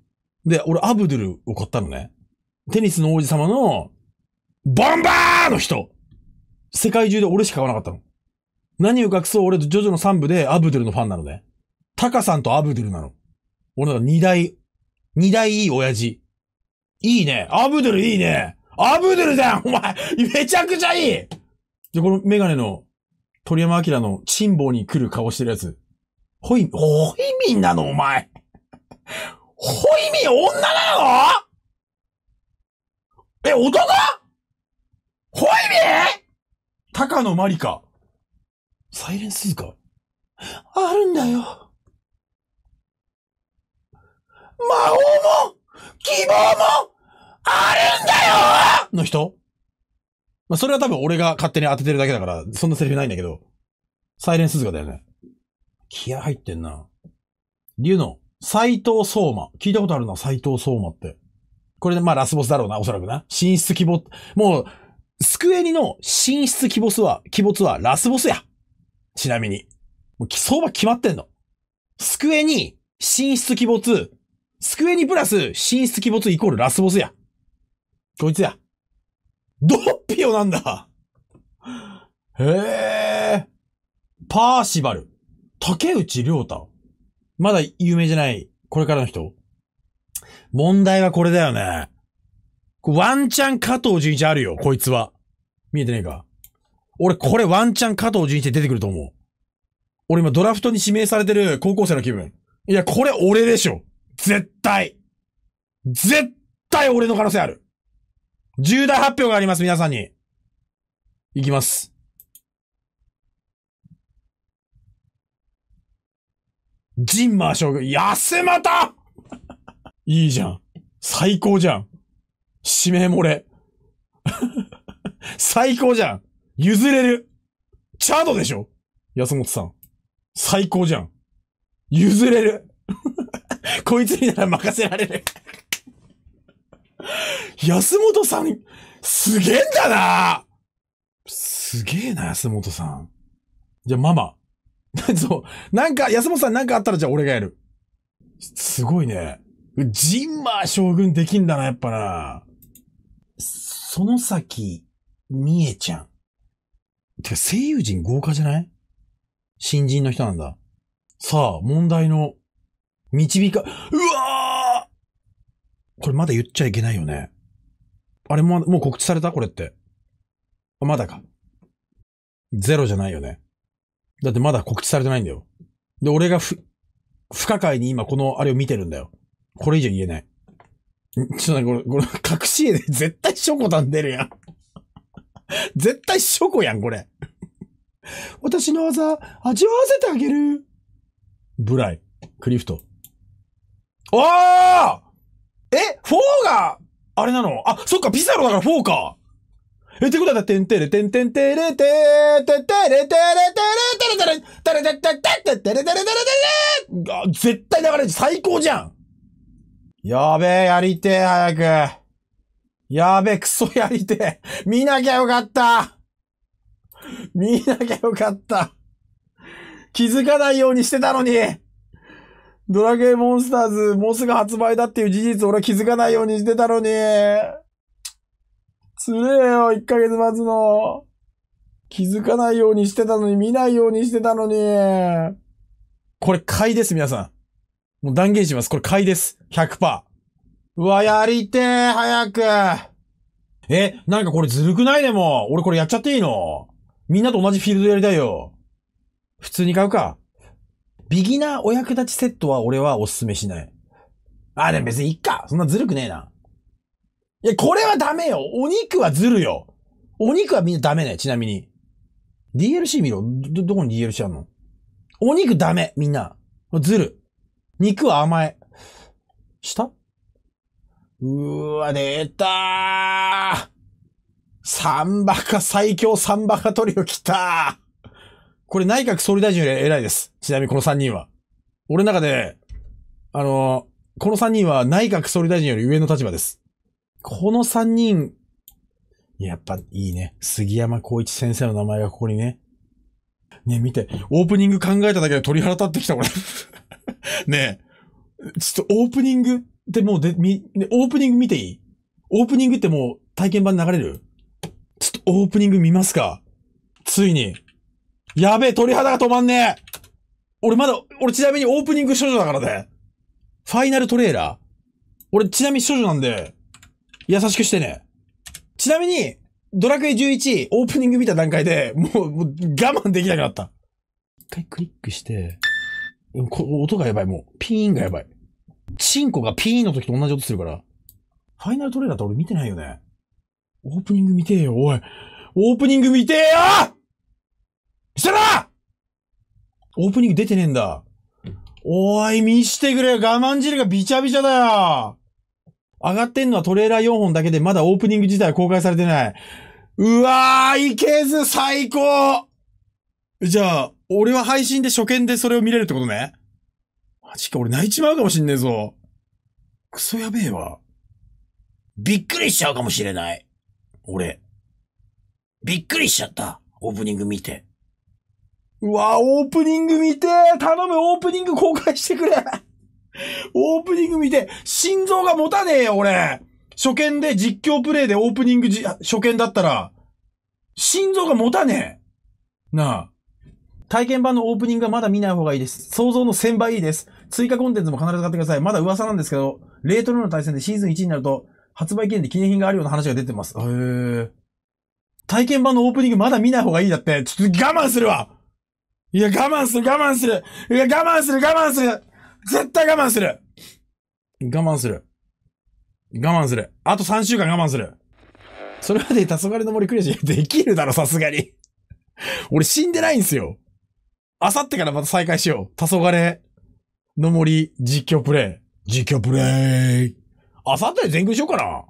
で、俺、アブドゥルを買ったのね。テニスの王子様の、ボンバーの人世界中で俺しか買わなかったの。何を隠そう俺、ジョジョの三部でアブドゥルのファンなのね。タカさんとアブドゥルなの。俺二んか2大、大いい親父。いいね。アブドゥルいいね。アブドゥルじゃんお前めちゃくちゃいいで、このメガネの鳥山明の辛抱に来る顔してるやつ。ホイ、ホイミンなのお前ホイミン女なのえ、男ホイミン高野マリカ。サイレンスズカあるんだよ。魔法も希望もあるんだよの人まあ、それは多分俺が勝手に当ててるだけだから、そんなセリフないんだけど。サイレンスズカだよね。気合入ってんな。竜の、斎藤聡馬。聞いたことあるな、斎藤聡馬って。これでまあラスボスだろうな、おそらくな。進出希望、もう、スクエニの進出希望は、希望はラスボスや。ちなみに。もう相場決まってんの。スクエニ、進出希望スクエニプラス進出希望イコールラスボスや。こいつや。ドッピオなんだへえ。パーシバル。竹内良太。まだ有名じゃない、これからの人問題はこれだよね。ワンチャン加藤純一あるよ、こいつは。見えてねえか。俺、これワンチャン加藤純一で出てくると思う。俺今ドラフトに指名されてる高校生の気分。いや、これ俺でしょ。絶対。絶対俺の可能性ある。重大発表があります、皆さんに。いきます。ジンマー将軍、安またいいじゃん。最高じゃん。指名漏れ。(laughs) 最高じゃん。譲れる。チャードでしょ安本さん。最高じゃん。譲れる。(laughs) こいつになら任せられる安本さん、すげえんだなすげえな、安本さん。じゃあ、ママ。(laughs) そう。なんか、安本さんなんかあったらじゃあ俺がやる。すごいね。ジンマー将軍できんだな、やっぱな。その先、みえちゃん。てか、声優陣豪華じゃない新人の人なんだ。さあ、問題の、導か、うわーこれまだ言っちゃいけないよね。あれも、もう告知されたこれって。まだか。ゼロじゃないよね。だってまだ告知されてないんだよ。で、俺がふ、不可解に今このあれを見てるんだよ。これ以上言えない。ちょっとこれ、これ、隠し絵で (laughs) 絶対ショコタン出るやん。(laughs) 絶対ショコやん、これ。私の技、味わわせてあげる。ブライ、クリフト。おーえ ?4 が、あれなのあ、そっか、ピサロだから4か。え、ってことは、てんてれてんてんてれてー、ててれてれてれてれてれ、てれてれ、てれ、てれ、てれてれてれてれあ、絶対流れる最高じゃんやべえ、やりてえ、早く。やべえ、クソやりてえ。見なきゃよかった見なきゃよかった気づかないようにしてたのにドラゲーモンスターズ、もうすぐ発売だっていう事実、俺気づかないようにしてたのに。つれえよ、1ヶ月待つの。気づかないようにしてたのに、見ないようにしてたのに。これ買いです、皆さん。もう断言します。これ買いです。100%。うわ、やりてえ、早く。え、なんかこれずるくないでも。俺これやっちゃっていいのみんなと同じフィールドやりたいよ。普通に買うか。ビギナーお役立ちセットは俺はおすすめしない。あ、でも別にいっか。そんなずるくねえな。いや、これはダメよ。お肉はずるよ。お肉はみんなダメね。ちなみに。DLC 見ろ。ど、どこに DLC あんのお肉ダメ。みんな。ずる。肉は甘え。下うーわ、出たー。サンバカ最強サンバカトリオ来たー。これ内閣総理大臣より偉いです。ちなみにこの3人は。俺の中で、あの、この3人は内閣総理大臣より上の立場です。この3人、やっぱいいね。杉山孝一先生の名前がここにね。ね、見て。オープニング考えただけで鳥肌立ってきた、これ。(laughs) ねえ。ちょっとオープニングってもうで、み、オープニング見ていいオープニングってもう体験版流れるちょっとオープニング見ますかついに。やべえ、鳥肌が止まんねえ俺まだ、俺ちなみにオープニング少女だからね。ファイナルトレーラー。俺ちなみに少女なんで、優しくしてね。ちなみに、ドラクエ11オープニング見た段階で、もう、もう我慢できなくなった。一回クリックして、音がやばい、もう。ピーンがやばい。チンコがピーンの時と同じ音するから。ファイナルトレーラーって俺見てないよね。オープニング見てよ、おい。オープニング見てよしたら。オープニング出てねえんだ。おい、見してくれよ。我慢汁がびちゃびちゃだよ。上がってんのはトレーラー4本だけで、まだオープニング自体は公開されてない。うわー、いけず、最高じゃあ、俺は配信で初見でそれを見れるってことねマジか、俺泣いちまうかもしんねえぞ。クソやべえわ。びっくりしちゃうかもしれない。俺。びっくりしちゃった。オープニング見て。うわ、オープニング見て頼む、オープニング公開してくれオープニング見て心臓が持たねえよ、俺初見で実況プレイでオープニングじ、初見だったら、心臓が持たねえなあ。体験版のオープニングはまだ見ない方がいいです。想像の1000倍いいです。追加コンテンツも必ず買ってください。まだ噂なんですけど、レートルの対戦でシーズン1になると、発売記念で記念品があるような話が出てます。へえ。体験版のオープニングまだ見ない方がいいだって、ちょっと我慢するわいや、我慢する、我慢する。いや、我慢する、我慢する。絶対我慢する。我慢する。我慢する。あと3週間我慢する。それまで黄昏の森クレジできるだろ、さすがに俺死んでないんすよ。あさってからまた再開しよう。黄昏の森実況プレイ。実況プレイ。あさって全空しようかな。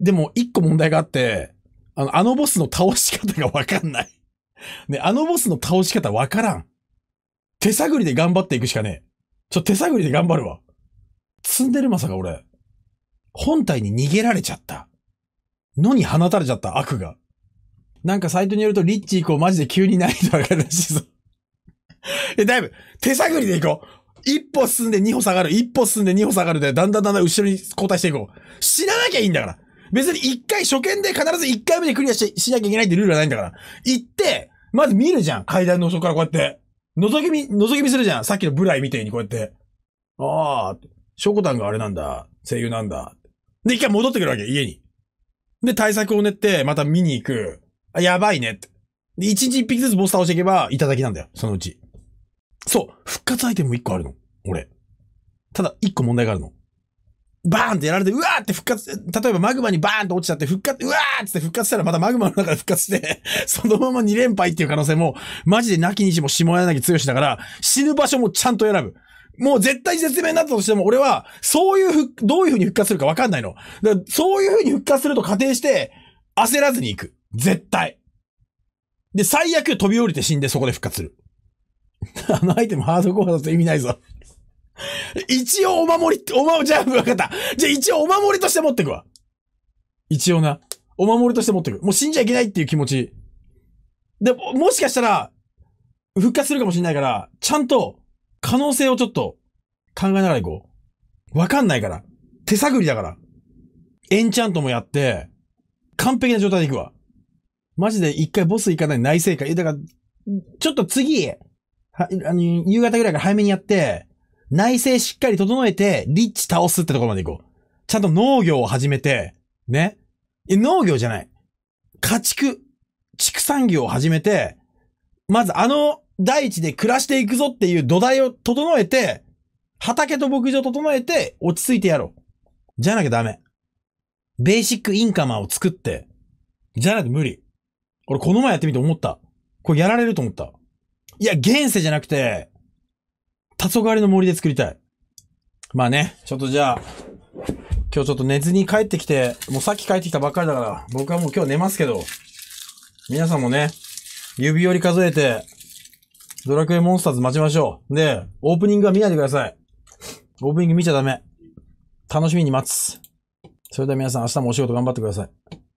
でも、一個問題があって、あの、あのボスの倒し方がわかんないね、あのボスの倒し方わからん。手探りで頑張っていくしかねえ。ちょ、手探りで頑張るわ。積んでるまさか俺。本体に逃げられちゃった。のに放たれちゃった悪が。なんかサイトによるとリッチ以降マジで急に難易度上がるらしいぞ。え、だいぶ、手探りで行こう。一歩進んで二歩下がる、一歩進んで二歩下がるで、だんだんだんだん後ろに交代していこう。死ななきゃいいんだから。別に一回、初見で必ず一回目でクリアして、しなきゃいけないってルールはないんだから。行って、まず見るじゃん。階段の後ろからこうやって。覗き見、覗き見するじゃん。さっきのブライみたいにこうやって。ああ、コタンがあれなんだ。声優なんだ。で、一回戻ってくるわけ、家に。で、対策を練って、また見に行く。あ、やばいねって。で、一日一匹ずつボス倒していけば、いただきなんだよ、そのうち。そう、復活アイテムも一個あるの。俺。ただ、一個問題があるの。バーンってやられて、うわーって復活、例えばマグマにバーンと落ちちゃって復活、うわーって復活したらまたマグマの中で復活して (laughs) そのまま2連敗っていう可能性も、マジでなきにしも下柳剛だから、死ぬ場所もちゃんと選ぶ。もう絶対絶命になったとしても、俺は、そういうふ、どういう風に復活するかわかんないの。だから、そういう風に復活すると仮定して、焦らずに行く。絶対。で、最悪飛び降りて死んでそこで復活する。(laughs) あのアイテムハードコアだと意味ないぞ (laughs) 一応お守り、おま、じゃあ、わかった。じゃあ一応お守りとして持ってくわ。一応な。お守りとして持ってく。もう死んじゃいけないっていう気持ち。でも、もしかしたら、復活するかもしれないから、ちゃんと、可能性をちょっと、考えながら行こう。わかんないから。手探りだから。エンチャントもやって、完璧な状態で行くわ。マジで一回ボス行かない内政会。え、だから、ちょっと次、は、あの、夕方ぐらいから早めにやって、内政しっかり整えて、リッチ倒すってところまで行こう。ちゃんと農業を始めて、ね。え、農業じゃない。家畜、畜産業を始めて、まずあの大地で暮らしていくぞっていう土台を整えて、畑と牧場整えて落ち着いてやろう。じゃなきゃダメ。ベーシックインカマーを作って、じゃなきゃ無理。俺この前やってみて思った。これやられると思った。いや、現世じゃなくて、黄昏の森で作りたい。まあね、ちょっとじゃあ、今日ちょっと寝ずに帰ってきて、もうさっき帰ってきたばっかりだから、僕はもう今日寝ますけど、皆さんもね、指折り数えて、ドラクエモンスターズ待ちましょう。で、オープニングは見ないでください。オープニング見ちゃダメ。楽しみに待つ。それでは皆さん明日もお仕事頑張ってください。